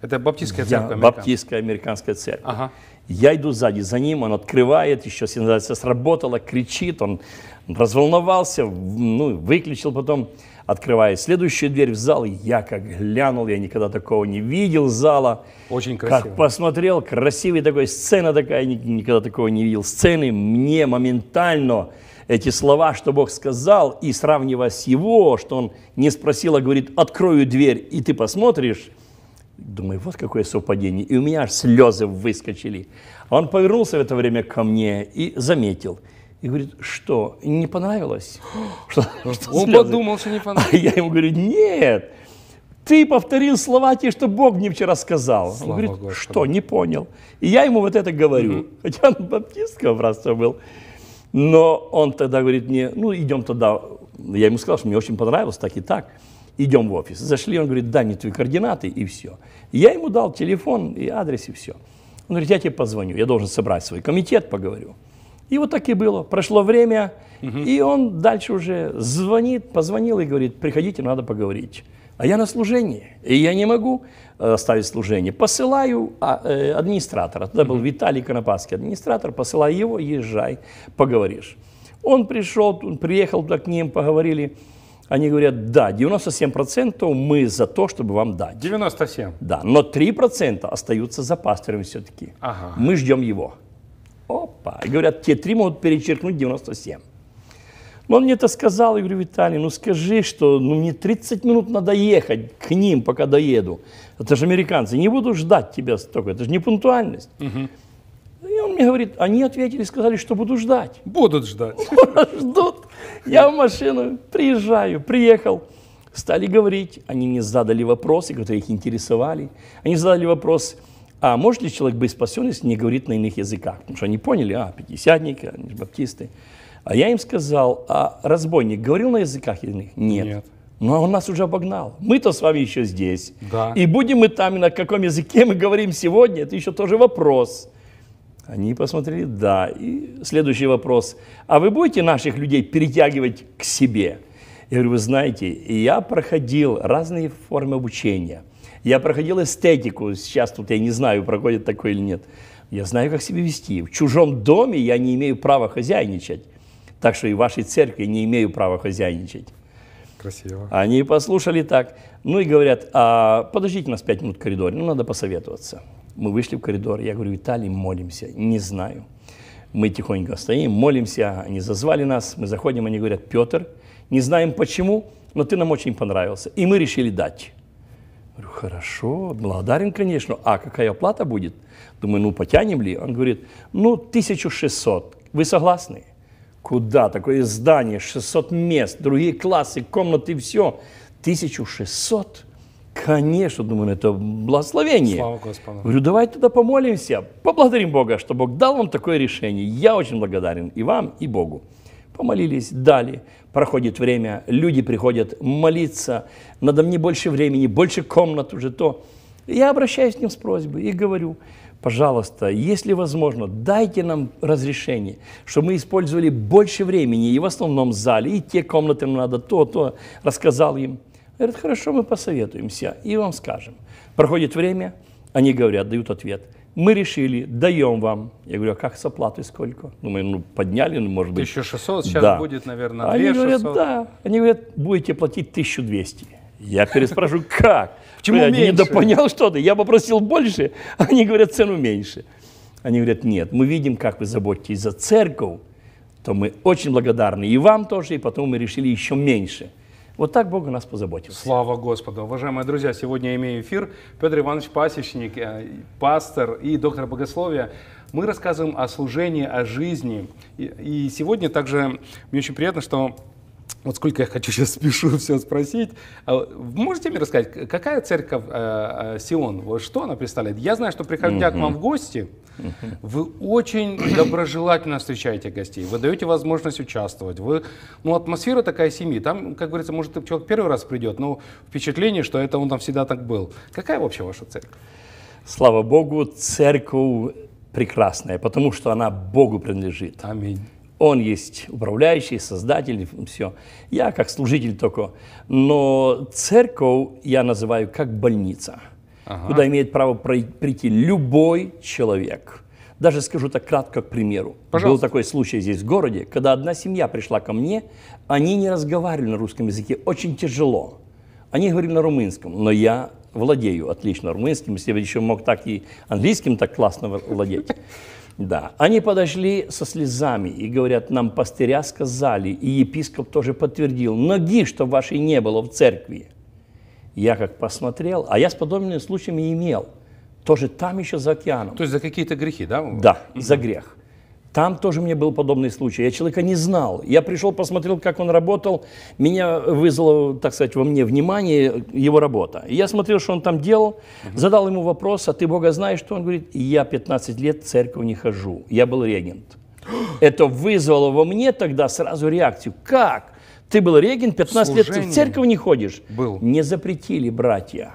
Это баптистская церковь? Я, баптистская американская церковь. Ага. Я иду сзади за ним, он открывает, еще сигнализация сработала, кричит, он разволновался, ну, выключил потом открываясь следующую дверь в зал, я как глянул, я никогда такого не видел зала. Очень красиво. Как посмотрел, красивый такой, сцена такая, никогда такого не видел. Сцены мне моментально эти слова, что Бог сказал, и сравнивая с его, что он не спросил, а говорит, открою дверь, и ты посмотришь, Думаю, вот какое совпадение. И у меня аж слезы выскочили. Он повернулся в это время ко мне и заметил – и говорит, что, не понравилось? Что, что Он слезы? подумал, что не понравилось. А я ему говорю, нет, ты повторил слова те, что Бог мне вчера сказал. Слава он говорит, Господу. что, не понял. И я ему вот это говорю. Хотя он баптистского братства был. Но он тогда говорит мне, ну, идем тогда. Я ему сказал, что мне очень понравилось так и так. Идем в офис. Зашли, он говорит, дай мне твои координаты, и все. Я ему дал телефон и адрес, и все. Он говорит, я тебе позвоню, я должен собрать свой комитет, поговорю. И вот так и было. Прошло время, угу. и он дальше уже звонит, позвонил и говорит, приходите, надо поговорить. А я на служении, и я не могу э, оставить служение. Посылаю а, э, администратора, тогда был Виталий Конопадский, администратор, посылаю его, езжай, поговоришь. Он пришел, он приехал туда к ним, поговорили. Они говорят, да, 97% мы за то, чтобы вам дать. 97? Да, но 3% остаются за пастором все-таки. Ага. Мы ждем его опа. И говорят, те три могут перечеркнуть 97. Но он мне это сказал, я говорю, Виталий, ну скажи, что ну, мне 30 минут надо ехать к ним, пока доеду. Это же американцы, не буду ждать тебя столько, это же не пунктуальность. Угу. И он мне говорит, они ответили, сказали, что буду ждать. Будут ждать. Ждут. Я в машину приезжаю, приехал. Стали говорить, они мне задали вопросы, которые их интересовали. Они задали вопрос, а может ли человек быть спасен, если не говорит на иных языках? Потому что они поняли, а, пятидесятники, они же баптисты. А я им сказал, а разбойник говорил на языках иных? Нет. Нет. Но он нас уже обогнал. Мы-то с вами еще здесь. Да. И будем мы там, и на каком языке мы говорим сегодня, это еще тоже вопрос. Они посмотрели, да. И следующий вопрос. А вы будете наших людей перетягивать к себе? Я говорю, вы знаете, я проходил разные формы обучения – я проходил эстетику, сейчас тут я не знаю, проходит такое или нет. Я знаю, как себя вести. В чужом доме я не имею права хозяйничать. Так что и в вашей церкви не имею права хозяйничать. Красиво. Они послушали так. Ну и говорят, а подождите нас пять минут в коридоре, ну надо посоветоваться. Мы вышли в коридор, я говорю, Виталий, молимся. Не знаю. Мы тихонько стоим, молимся, они зазвали нас, мы заходим, они говорят, Петр, не знаем почему, но ты нам очень понравился. И мы решили дать. Говорю, хорошо, благодарен, конечно. А какая оплата будет? Думаю, ну потянем ли? Он говорит, ну 1600. Вы согласны? Куда? Такое здание, 600 мест, другие классы, комнаты, все. 1600? Конечно, думаю, ну, это благословение. Слава Господу. Говорю, давай туда помолимся, поблагодарим Бога, что Бог дал вам такое решение. Я очень благодарен и вам, и Богу. Помолились, дали. Проходит время, люди приходят молиться. Надо мне больше времени, больше комнат уже то. я обращаюсь к ним с просьбой и говорю, пожалуйста, если возможно, дайте нам разрешение, чтобы мы использовали больше времени и в основном зале, и те комнаты нам надо, то, то. Рассказал им. Говорят, хорошо, мы посоветуемся и вам скажем. Проходит время, они говорят, дают ответ – мы решили, даем вам. Я говорю, а как с оплатой сколько? Ну, мы ну, подняли, ну, может быть. 1600, сейчас да. будет, наверное, 2600. Они говорят, да. Они говорят, будете платить 1200. Я переспрашиваю, как? Почему я меньше? недопонял что-то. Я попросил больше, они говорят, цену меньше. Они говорят, нет, мы видим, как вы заботитесь за церковь, то мы очень благодарны и вам тоже, и потом мы решили еще меньше – вот так Бог у нас позаботился. Слава Господу! Уважаемые друзья, сегодня имею эфир Петр Иванович Пасечник, э, пастор и доктор богословия. Мы рассказываем о служении, о жизни. И сегодня также мне очень приятно, что вот сколько я хочу сейчас спешу все спросить. А можете мне рассказать, какая церковь э, э, Сион, вот что она представляет? Я знаю, что приходя угу. к вам в гости, вы очень доброжелательно встречаете гостей, вы даете возможность участвовать, вы, ну, атмосфера такая семьи. Там, как говорится, может, человек первый раз придет, но впечатление, что это он там всегда так был. Какая вообще ваша церковь? Слава Богу, церковь прекрасная, потому что она Богу принадлежит. Аминь. Он есть управляющий, создатель, все. Я как служитель только. Но церковь я называю как больница, ага. куда имеет право прийти любой человек. Даже скажу так кратко, к примеру. Пожалуйста. Был такой случай здесь в городе, когда одна семья пришла ко мне, они не разговаривали на русском языке, очень тяжело. Они говорили на румынском, но я владею отлично румынским, если бы еще мог так и английским так классно владеть. Да, они подошли со слезами и говорят, нам пастыря сказали, и епископ тоже подтвердил, ноги, что вашей не было в церкви. Я как посмотрел, а я с подобными случаями имел, тоже там еще за океаном. То есть за какие-то грехи, да? Да, за грех. Там тоже мне был подобный случай. Я человека не знал. Я пришел, посмотрел, как он работал. Меня вызвало, так сказать, во мне внимание его работа. я смотрел, что он там делал, задал ему вопрос, а ты Бога знаешь, что он говорит? Я 15 лет в церковь не хожу. Я был регент. Это вызвало во мне тогда сразу реакцию. Как? Ты был регент, 15 Служение лет ты в церковь не ходишь? Был. Не запретили братья.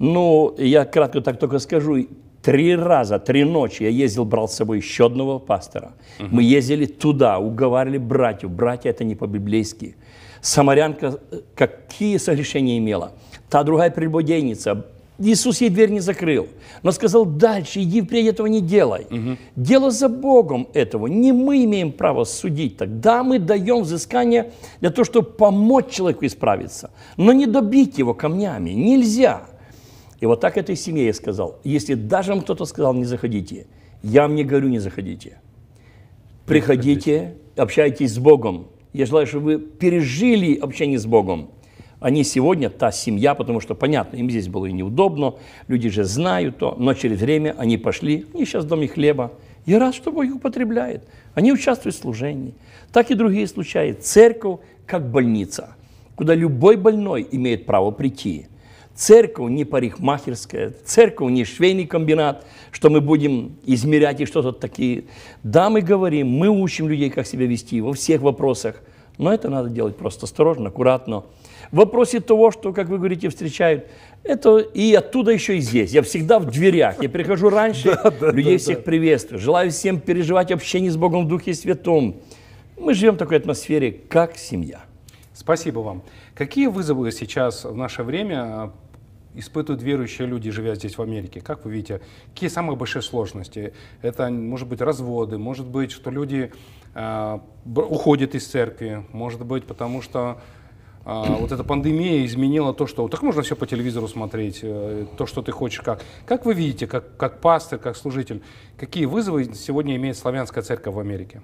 Ну, я кратко так только скажу, Три раза, три ночи я ездил, брал с собой еще одного пастора. Угу. Мы ездили туда, уговаривали братьев. Братья это не по-библейски. Самарянка э, какие согрешения имела? Та другая прелюбодейница. Иисус ей дверь не закрыл, но сказал, дальше иди впредь, этого не делай. Угу. Дело за Богом этого. Не мы имеем право судить так. Да, мы даем взыскание для того, чтобы помочь человеку исправиться, но не добить его камнями. Нельзя. И вот так этой семье я сказал, если даже вам кто-то сказал, не заходите, я мне говорю, не заходите. Приходите, общайтесь с Богом. Я желаю, чтобы вы пережили общение с Богом. Они а сегодня та семья, потому что, понятно, им здесь было и неудобно, люди же знают то, но через время они пошли, они сейчас в доме хлеба, Я раз, что Бог их употребляет. Они участвуют в служении. Так и другие случаи. Церковь как больница, куда любой больной имеет право прийти – Церковь не парикмахерская, церковь не швейный комбинат, что мы будем измерять и что-то такие. Да, мы говорим, мы учим людей, как себя вести во всех вопросах, но это надо делать просто осторожно, аккуратно. В вопросе того, что, как вы говорите, встречают, это и оттуда еще и здесь. Я всегда в дверях. Я прихожу раньше, людей всех приветствую. Желаю всем переживать общение с Богом в Духе Святом. Мы живем в такой атмосфере, как семья. Спасибо вам. Какие вызовы сейчас в наше время а, испытывают верующие люди, живя здесь в Америке? Как вы видите, какие самые большие сложности? Это, может быть, разводы, может быть, что люди э, уходят из церкви, может быть, потому что э, вот эта пандемия изменила то, что так можно все по телевизору смотреть, э, то, что ты хочешь как. Как вы видите, как, как пастор, как служитель, какие вызовы сегодня имеет славянская церковь в Америке?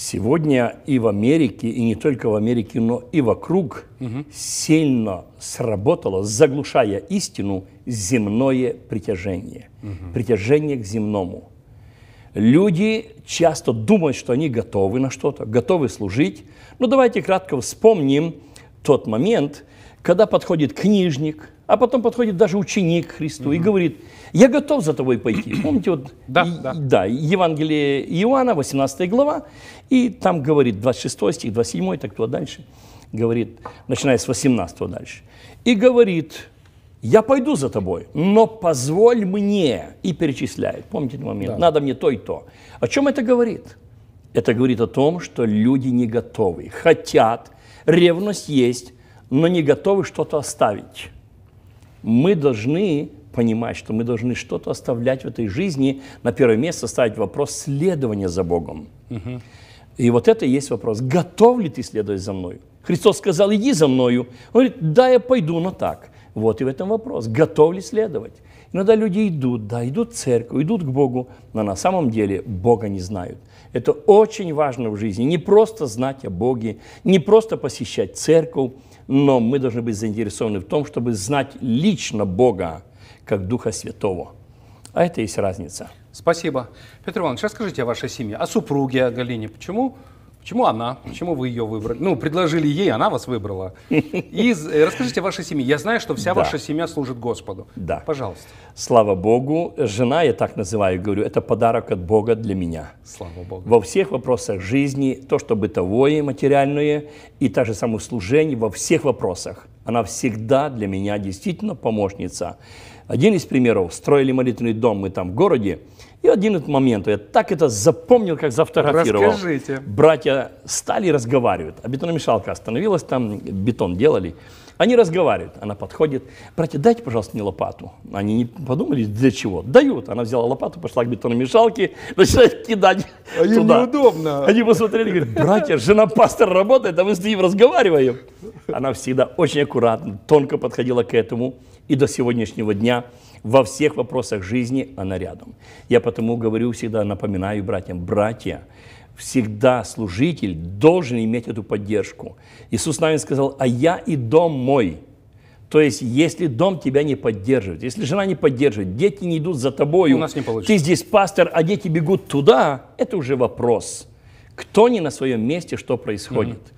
Сегодня и в Америке, и не только в Америке, но и вокруг угу. сильно сработало, заглушая истину, земное притяжение. Угу. Притяжение к земному. Люди часто думают, что они готовы на что-то, готовы служить. Но давайте кратко вспомним тот момент, когда подходит книжник, а потом подходит даже ученик Христу угу. и говорит – я готов за тобой пойти. Помните, вот да, и, да. да, Евангелие Иоанна, 18 глава, и там говорит 26 стих, 27, так кто дальше, говорит, начиная с 18 дальше. И говорит, я пойду за тобой, но позволь мне, и перечисляет, помните этот момент, да. надо мне то и то. О чем это говорит? Это говорит о том, что люди не готовы, хотят, ревность есть, но не готовы что-то оставить. Мы должны понимать, что мы должны что-то оставлять в этой жизни, на первое место ставить вопрос следования за Богом. Угу. И вот это и есть вопрос, готов ли ты следовать за мной? Христос сказал, иди за мною. Он говорит, да, я пойду, но так. Вот и в этом вопрос, готов ли следовать? Иногда люди идут, да, идут в церковь, идут к Богу, но на самом деле Бога не знают. Это очень важно в жизни, не просто знать о Боге, не просто посещать церковь, но мы должны быть заинтересованы в том, чтобы знать лично Бога, как Духа Святого. А это есть разница. Спасибо. Петр Иванович, расскажите о вашей семье, о супруге, о Галине. Почему Почему она? Почему вы ее выбрали? Ну, предложили ей, она вас выбрала. И э, расскажите о вашей семье. Я знаю, что вся да. ваша семья служит Господу. Да. Пожалуйста. Слава Богу. Жена, я так называю, говорю, это подарок от Бога для меня. Слава Богу. Во всех вопросах жизни, то, что бытовое, материальное, и также служение во всех вопросах. Она всегда для меня действительно помощница. Один из примеров, строили молитвенный дом мы там в городе, и один этот момент, я так это запомнил, как зафотографировал. Расскажите. Братья стали разговаривать, а бетономешалка остановилась, там бетон делали. Они разговаривают, она подходит, братья, дайте, пожалуйста, мне лопату. Они не подумали, для чего. Дают. Она взяла лопату, пошла к бетономешалке, начинает кидать а им неудобно. Они посмотрели, говорят, братья, жена пастора работает, а мы с ним разговариваем. Она всегда очень аккуратно, тонко подходила к этому и до сегодняшнего дня во всех вопросах жизни она рядом. Я потому говорю всегда, напоминаю братьям, братья, всегда служитель должен иметь эту поддержку. Иисус Навин сказал, а я и дом мой. То есть, если дом тебя не поддерживает, если жена не поддерживает, дети не идут за тобой, У нас не получится. ты здесь пастор, а дети бегут туда, это уже вопрос. Кто не на своем месте, что происходит. Mm-hmm.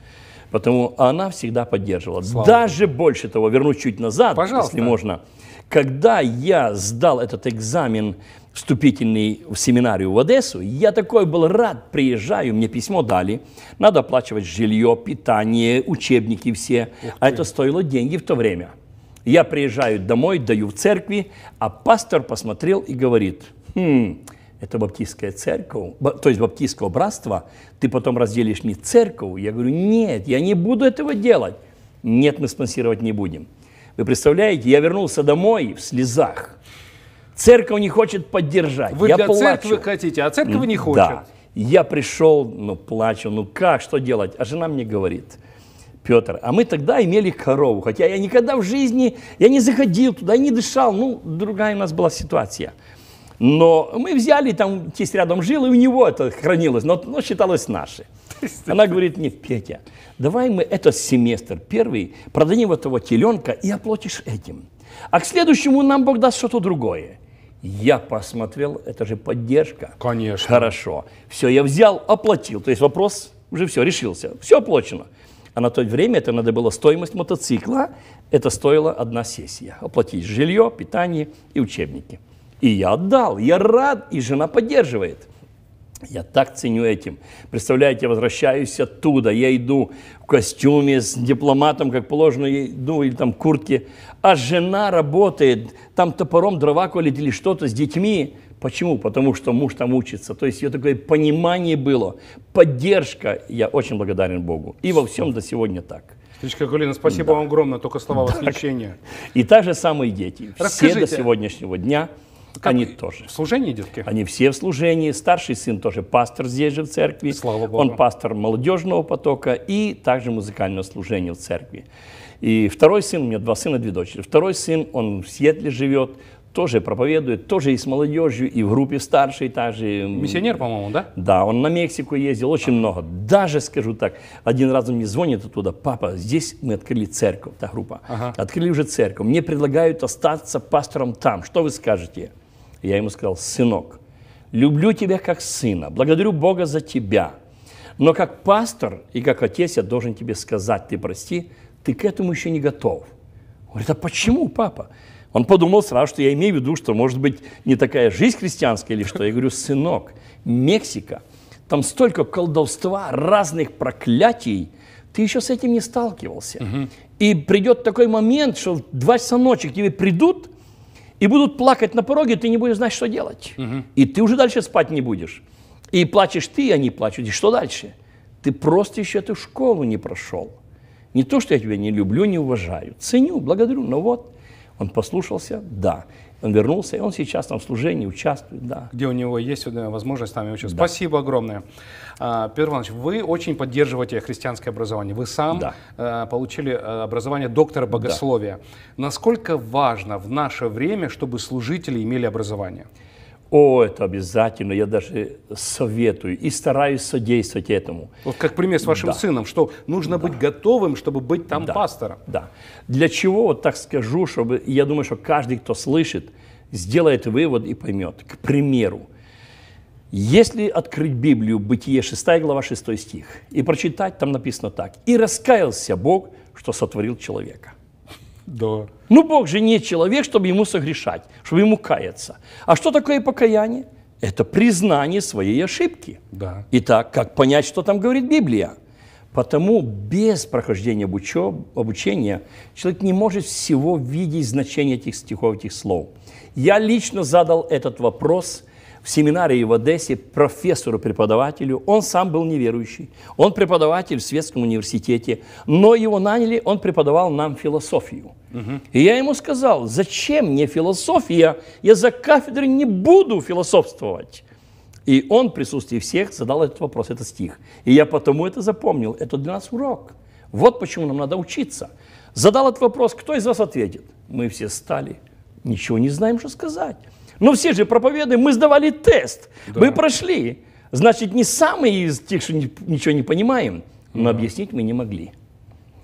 Потому она всегда поддерживала. Слава Даже Богу. больше того, вернуть чуть назад, Пожалуйста. если можно. Когда я сдал этот экзамен вступительный в семинарию в Одессу, я такой был рад, приезжаю, мне письмо дали, надо оплачивать жилье, питание, учебники все, а это стоило деньги в то время. Я приезжаю домой, даю в церкви, а пастор посмотрел и говорит, хм, это баптистская церковь, то есть баптистского братства, ты потом разделишь мне церковь. Я говорю, нет, я не буду этого делать. Нет, мы спонсировать не будем. Вы представляете, я вернулся домой в слезах. Церковь не хочет поддержать. Вы я для плачу. церкви хотите, а церковь не хочет. Да. Я пришел, ну, плачу, ну как, что делать? А жена мне говорит, Петр, а мы тогда имели корову, хотя я никогда в жизни, я не заходил туда, не дышал, ну, другая у нас была ситуация – но мы взяли, там тесть рядом жил, и у него это хранилось, но, но считалось наше. Она говорит, мне Петя, давай мы этот семестр первый продадим этого теленка и оплатишь этим. А к следующему нам Бог даст что-то другое. Я посмотрел, это же поддержка. Конечно. Хорошо. Все, я взял, оплатил. То есть вопрос уже все, решился. Все оплачено. А на то время это надо было стоимость мотоцикла. Это стоила одна сессия. Оплатить жилье, питание и учебники. И я отдал, я рад, и жена поддерживает. Я так ценю этим. Представляете, возвращаюсь оттуда, я иду в костюме с дипломатом, как положено, я иду, или там куртки, а жена работает, там топором дрова колет или что-то с детьми. Почему? Потому что муж там учится. То есть ее такое понимание было, поддержка. Я очень благодарен Богу. И во всем до сегодня так. Стричка Галина, спасибо да. вам огромное, только слова восхищения. И та же самая дети. Расскажите. Все до сегодняшнего дня – как Они тоже. В служении детки? Они все в служении. Старший сын тоже пастор здесь же в церкви. Слава Богу. Он пастор молодежного потока и также музыкального служения в церкви. И второй сын, у меня два сына, две дочери. Второй сын, он в Сиэтле живет, тоже проповедует, тоже и с молодежью, и в группе старшей также. Миссионер, по-моему, да? Да, он на Мексику ездил очень а. много. Даже, скажу так, один раз он мне звонит оттуда, папа, здесь мы открыли церковь, та группа. Ага. Открыли уже церковь. Мне предлагают остаться пастором там. Что вы скажете? Я ему сказал, сынок, люблю тебя как сына, благодарю Бога за тебя. Но как пастор и как отец я должен тебе сказать, ты прости, ты к этому еще не готов. Он говорит, а почему, папа? Он подумал сразу, что я имею в виду, что может быть не такая жизнь христианская или что. Я говорю, сынок, Мексика, там столько колдовства, разных проклятий, ты еще с этим не сталкивался. Угу. И придет такой момент, что в 2 часа ночи к тебе придут – и будут плакать на пороге, ты не будешь знать, что делать. Угу. И ты уже дальше спать не будешь. И плачешь ты, и а они плачут. И что дальше? Ты просто еще эту школу не прошел. Не то, что я тебя не люблю, не уважаю. Ценю, благодарю, но вот – он послушался? Да. Он вернулся, и он сейчас там в служении участвует, да. Где у него есть э, возможность там нами учиться. Да. Спасибо огромное. А, Петр Иванович, вы очень поддерживаете христианское образование. Вы сам да. Э, получили э, образование доктора богословия. Да. Насколько важно в наше время, чтобы служители имели образование? О, это обязательно, я даже советую и стараюсь содействовать этому. Вот как пример с вашим да. сыном, что нужно да. быть готовым, чтобы быть там да. пастором. Да. Для чего, вот так скажу, чтобы, я думаю, что каждый, кто слышит, сделает вывод и поймет. К примеру, если открыть Библию, Бытие 6 глава 6 стих, и прочитать, там написано так. «И раскаялся Бог, что сотворил человека». Да. Ну, Бог же не человек, чтобы ему согрешать, чтобы ему каяться. А что такое покаяние? Это признание своей ошибки. Да. Итак, как понять, что там говорит Библия? Потому без прохождения обучения человек не может всего видеть значение этих стихов, этих слов. Я лично задал этот вопрос в семинарии в Одессе профессору-преподавателю. Он сам был неверующий. Он преподаватель в Светском университете. Но его наняли, он преподавал нам философию. Угу. И я ему сказал, зачем мне философия? Я за кафедрой не буду философствовать. И он в присутствии всех задал этот вопрос, это стих. И я потому это запомнил, это для нас урок. Вот почему нам надо учиться. Задал этот вопрос, кто из вас ответит? Мы все стали, ничего не знаем, что сказать. Но ну, все же проповедуем, мы сдавали тест, да. мы прошли. Значит, не самые из тех, что ничего не понимаем, но mm объяснить мы не могли.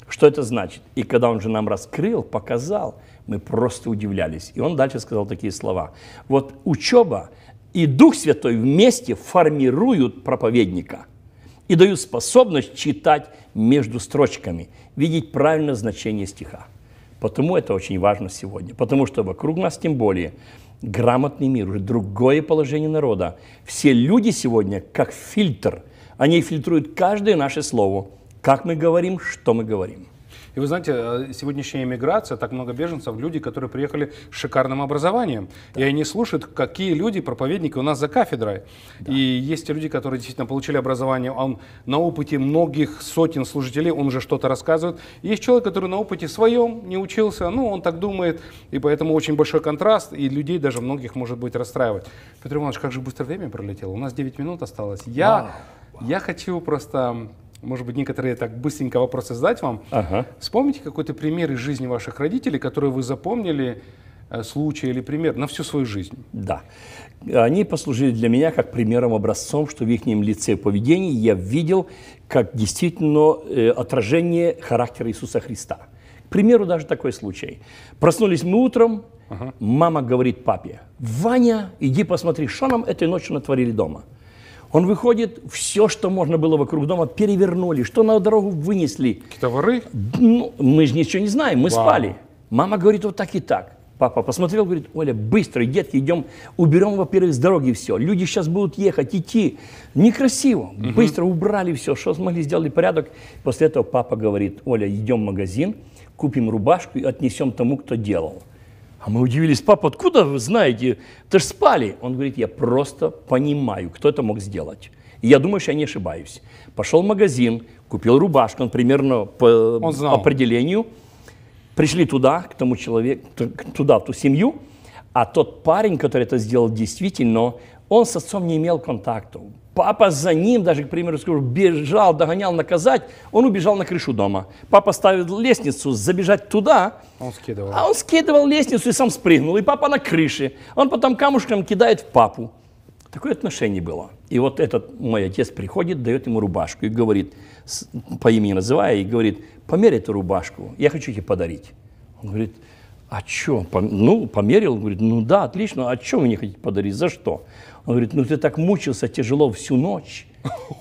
Что это значит? И когда он же нам раскрыл, показал, мы просто удивлялись. И он дальше сказал такие слова. Вот учеба и Дух Святой вместе формируют проповедника и дают способность читать между строчками, видеть правильное значение стиха. Потому это очень важно сегодня. Потому что вокруг нас тем более – грамотный мир, уже другое положение народа. Все люди сегодня как фильтр. Они фильтруют каждое наше слово. Как мы говорим, что мы говорим. И вы знаете, э, сегодняшняя иммиграция, так много беженцев, люди, которые приехали с шикарным образованием. Да. И они слушают, какие люди, проповедники у нас за кафедрой. Да. И есть люди, которые действительно получили образование, он на опыте многих сотен служителей, он уже что-то рассказывает. И есть человек, который на опыте своем не учился, ну, он так думает, и поэтому очень большой контраст, и людей даже многих может быть расстраивать. Петр Иванович, как же быстро время пролетело, у нас 9 минут осталось. Я, wow. Wow. я хочу просто может быть, некоторые так быстренько вопросы задать вам. Ага. Вспомните какой-то пример из жизни ваших родителей, который вы запомнили, э, случай или пример на всю свою жизнь. Да. Они послужили для меня как примером, образцом, что в их лице поведения я видел как действительно э, отражение характера Иисуса Христа. К примеру, даже такой случай. Проснулись мы утром, ага. мама говорит папе, «Ваня, иди посмотри, что нам этой ночью натворили дома». Он выходит, все, что можно было вокруг дома, перевернули, что на дорогу вынесли. Какие-то воры? Ну, мы же ничего не знаем, мы Вау. спали. Мама говорит вот так и так. Папа посмотрел, говорит, Оля, быстро, детки, идем, уберем, во-первых, с дороги все. Люди сейчас будут ехать, идти. Некрасиво. Угу. Быстро убрали все, что смогли, сделали порядок. После этого папа говорит, Оля, идем в магазин, купим рубашку и отнесем тому, кто делал. А мы удивились, папа, откуда вы знаете? Ты же спали. Он говорит, я просто понимаю, кто это мог сделать. И я думаю, что я не ошибаюсь. Пошел в магазин, купил рубашку, он примерно по он знал. определению. Пришли туда, к тому человеку, туда, в ту семью. А тот парень, который это сделал, действительно, он с отцом не имел контактов. Папа за ним, даже, к примеру, скажу, бежал, догонял наказать, он убежал на крышу дома. Папа ставил лестницу, забежать туда. Он скидывал. А он скидывал лестницу и сам спрыгнул, и папа на крыше. Он потом камушком кидает в папу. Такое отношение было. И вот этот мой отец приходит, дает ему рубашку и говорит, по имени называя, и говорит, померь эту рубашку, я хочу тебе подарить. Он говорит, а что? Ну, померил, говорит, ну да, отлично, а что вы мне хотите подарить, за что? Он говорит, ну ты так мучился тяжело всю ночь.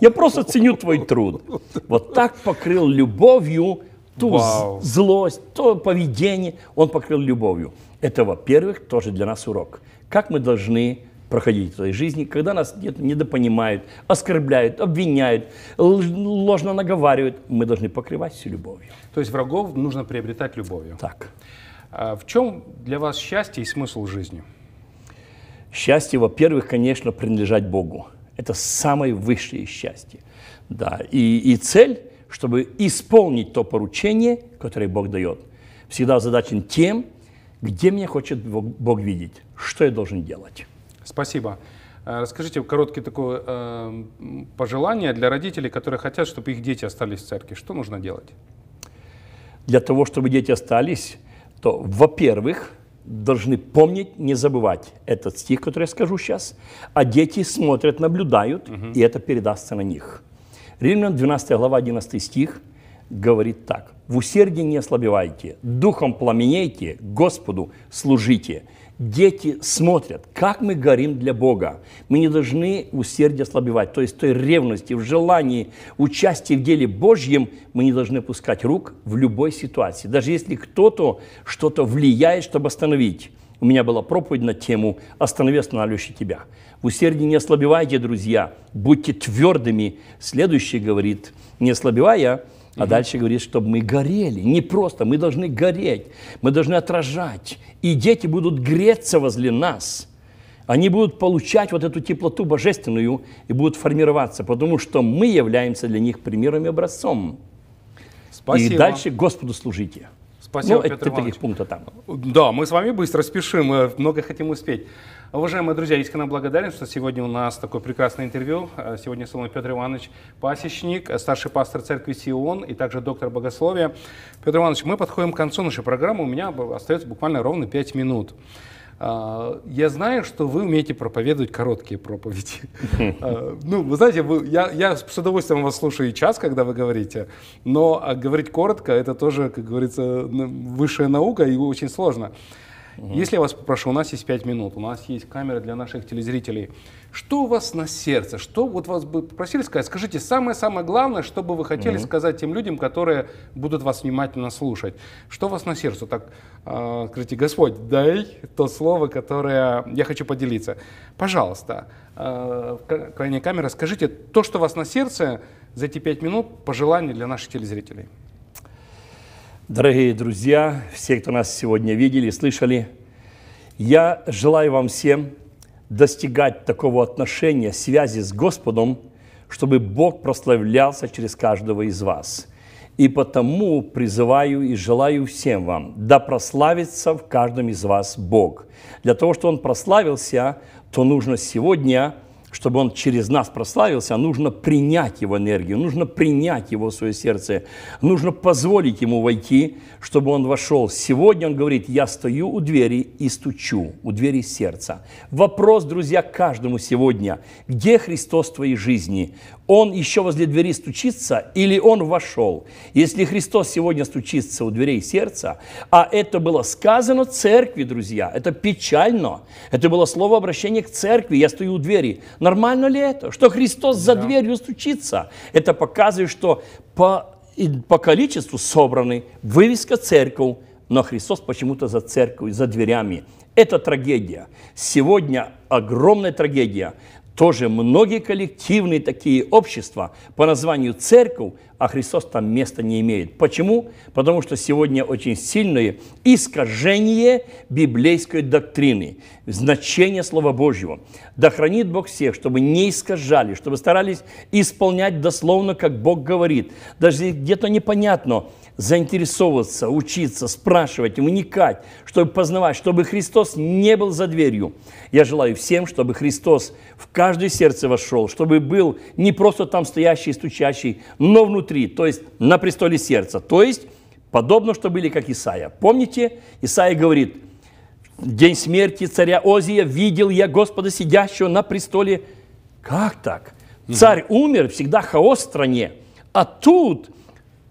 Я просто ценю твой труд. Вот так покрыл любовью ту Вау. злость, то поведение. Он покрыл любовью. Это, во-первых, тоже для нас урок. Как мы должны проходить в своей жизни, когда нас где-то недопонимают, оскорбляют, обвиняют, ложно наговаривают, мы должны покрывать всю любовью. То есть врагов нужно приобретать любовью. Так. А в чем для вас счастье и смысл жизни? Счастье, во-первых, конечно, принадлежать Богу. Это самое высшее счастье. Да. И, и цель, чтобы исполнить то поручение, которое Бог дает. Всегда задачен тем, где меня хочет Бог видеть, что я должен делать. Спасибо. Э, расскажите короткое такое э, пожелание для родителей, которые хотят, чтобы их дети остались в церкви. Что нужно делать? Для того, чтобы дети остались, то, во-первых, должны помнить, не забывать этот стих, который я скажу сейчас, а дети смотрят, наблюдают, угу. и это передастся на них. Римлян 12 глава 11 стих говорит так в усердии не ослабевайте, духом пламенейте, Господу служите. Дети смотрят, как мы горим для Бога. Мы не должны усердие ослабевать, то есть той ревности, в желании, участии в деле Божьем мы не должны пускать рук в любой ситуации. Даже если кто-то что-то влияет, чтобы остановить. У меня была проповедь на тему «Останови останавливающий тебя». В усердии не ослабевайте, друзья, будьте твердыми. Следующий говорит, не ослабевая, а угу. дальше говорит, чтобы мы горели. Не просто, мы должны гореть, мы должны отражать. И дети будут греться возле нас. Они будут получать вот эту теплоту божественную и будут формироваться, потому что мы являемся для них примером и образцом. Спасибо. И дальше Господу служите. Спасибо, ну, Петр это Иванович. таких пунктов там. Да, мы с вами быстро спешим, много хотим успеть. Уважаемые друзья, искренне благодарен, что сегодня у нас такое прекрасное интервью. Э, сегодня со мной Петр Иванович Пасечник, э, старший пастор церкви Сион и также доктор богословия. Петр Иванович, мы подходим к концу нашей программы. У меня остается буквально ровно 5 минут. Э, я знаю, что вы умеете проповедовать короткие проповеди. Ну, вы знаете, я, я с удовольствием вас слушаю и час, когда вы говорите, но а, говорить коротко — это тоже, как говорится, высшая наука и очень сложно. Угу. Если я вас попрошу, у нас есть 5 минут, у нас есть камера для наших телезрителей. Что у вас на сердце? Что вот вас бы попросили сказать? Скажите самое-самое главное, что бы вы хотели угу. сказать тем людям, которые будут вас внимательно слушать. Что у вас на сердце? Так, э, скажите, Господь, дай то слово, которое я хочу поделиться. Пожалуйста, э, а, крайняя камера, скажите то, что у вас на сердце за эти 5 минут, пожелание для наших телезрителей. Дорогие друзья, все, кто нас сегодня видели, слышали, я желаю вам всем достигать такого отношения, связи с Господом, чтобы Бог прославлялся через каждого из вас. И потому призываю и желаю всем вам, да прославится в каждом из вас Бог. Для того, чтобы Он прославился, то нужно сегодня – чтобы Он через нас прославился, а нужно принять Его энергию, нужно принять Его в свое сердце, нужно позволить Ему войти, чтобы Он вошел. Сегодня Он говорит, я стою у двери и стучу, у двери сердца. Вопрос, друзья, каждому сегодня, где Христос в твоей жизни? он еще возле двери стучится или он вошел. Если Христос сегодня стучится у дверей сердца, а это было сказано церкви, друзья, это печально, это было слово обращение к церкви, я стою у двери. Нормально ли это? Что Христос за да. дверью стучится? Это показывает, что по, по количеству собраны вывеска церковь, но Христос почему-то за церковью, за дверями. Это трагедия. Сегодня огромная трагедия – тоже многие коллективные такие общества по названию церковь, а Христос там места не имеет. Почему? Потому что сегодня очень сильное искажение библейской доктрины, значение Слова Божьего. Да хранит Бог всех, чтобы не искажали, чтобы старались исполнять дословно, как Бог говорит. Даже где-то непонятно – заинтересовываться, учиться, спрашивать, вникать, чтобы познавать, чтобы Христос не был за дверью. Я желаю всем, чтобы Христос в каждое сердце вошел, чтобы был не просто там стоящий и стучащий, но внутри, то есть на престоле сердца, то есть подобно, что были как Исаия. Помните, Исаия говорит, день смерти царя Озия видел я Господа сидящего на престоле. Как так? Царь умер, всегда хаос в стране. А тут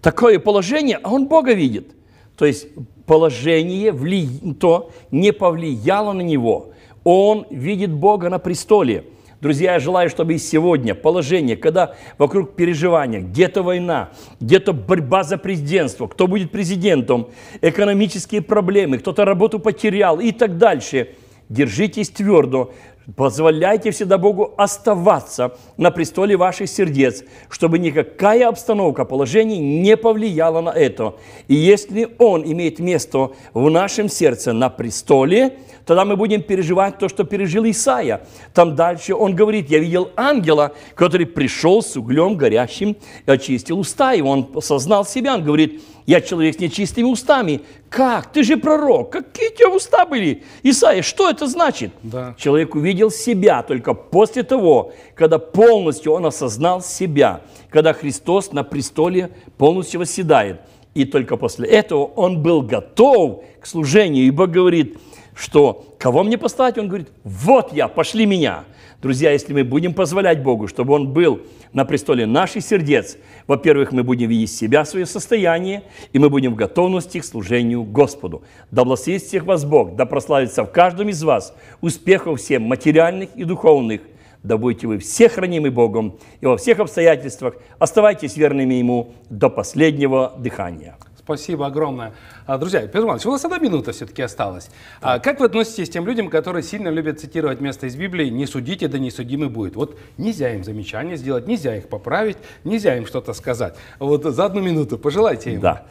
такое положение, а он Бога видит. То есть положение вли... то не повлияло на него. Он видит Бога на престоле. Друзья, я желаю, чтобы и сегодня положение, когда вокруг переживания, где-то война, где-то борьба за президентство, кто будет президентом, экономические проблемы, кто-то работу потерял и так дальше – держитесь твердо, Позволяйте всегда Богу оставаться на престоле ваших сердец, чтобы никакая обстановка, положение не повлияло на это. И если Он имеет место в нашем сердце на престоле, Тогда мы будем переживать то, что пережил Исаия. Там дальше он говорит, я видел ангела, который пришел с углем горящим и очистил уста. И он осознал себя, он говорит, я человек с нечистыми устами. Как? Ты же пророк. Какие у тебя уста были? Исаия, что это значит? Да. Человек увидел себя только после того, когда полностью он осознал себя, когда Христос на престоле полностью восседает. И только после этого он был готов к служению, ибо говорит – что кого мне послать? Он говорит, вот я, пошли меня. Друзья, если мы будем позволять Богу, чтобы Он был на престоле наших сердец, во-первых, мы будем видеть себя, свое состояние, и мы будем в готовности к служению Господу. Да благословит всех вас Бог, да прославится в каждом из вас успехов всем материальных и духовных, да будете вы все хранимы Богом и во всех обстоятельствах оставайтесь верными Ему до последнего дыхания. Спасибо огромное. А, друзья, Петр Иванович, у нас одна минута все-таки осталась. Да. Как вы относитесь к тем людям, которые сильно любят цитировать место из Библии «Не судите, да не судимы будет». Вот нельзя им замечания сделать, нельзя их поправить, нельзя им что-то сказать. Вот за одну минуту пожелайте им. Да.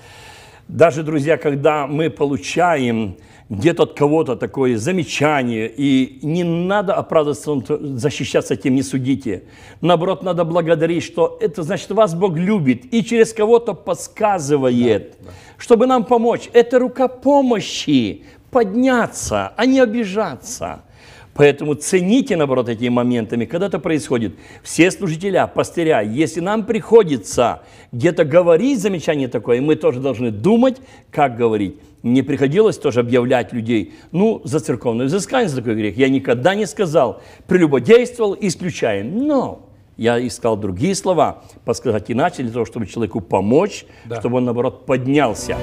Даже, друзья, когда мы получаем где-то от кого-то такое замечание, и не надо оправдываться, защищаться тем, не судите. Наоборот, надо благодарить, что это значит, вас Бог любит и через кого-то подсказывает, да, да. чтобы нам помочь. Это рука помощи подняться, а не обижаться. Поэтому цените, наоборот, эти моментами, когда это происходит. Все служителя, пастыря, если нам приходится где-то говорить замечание такое, мы тоже должны думать, как говорить. Мне приходилось тоже объявлять людей, ну, за церковное взыскание, за такой грех. Я никогда не сказал, прелюбодействовал, исключаем. Но я искал другие слова, подсказать иначе, для того, чтобы человеку помочь, да. чтобы он, наоборот, поднялся.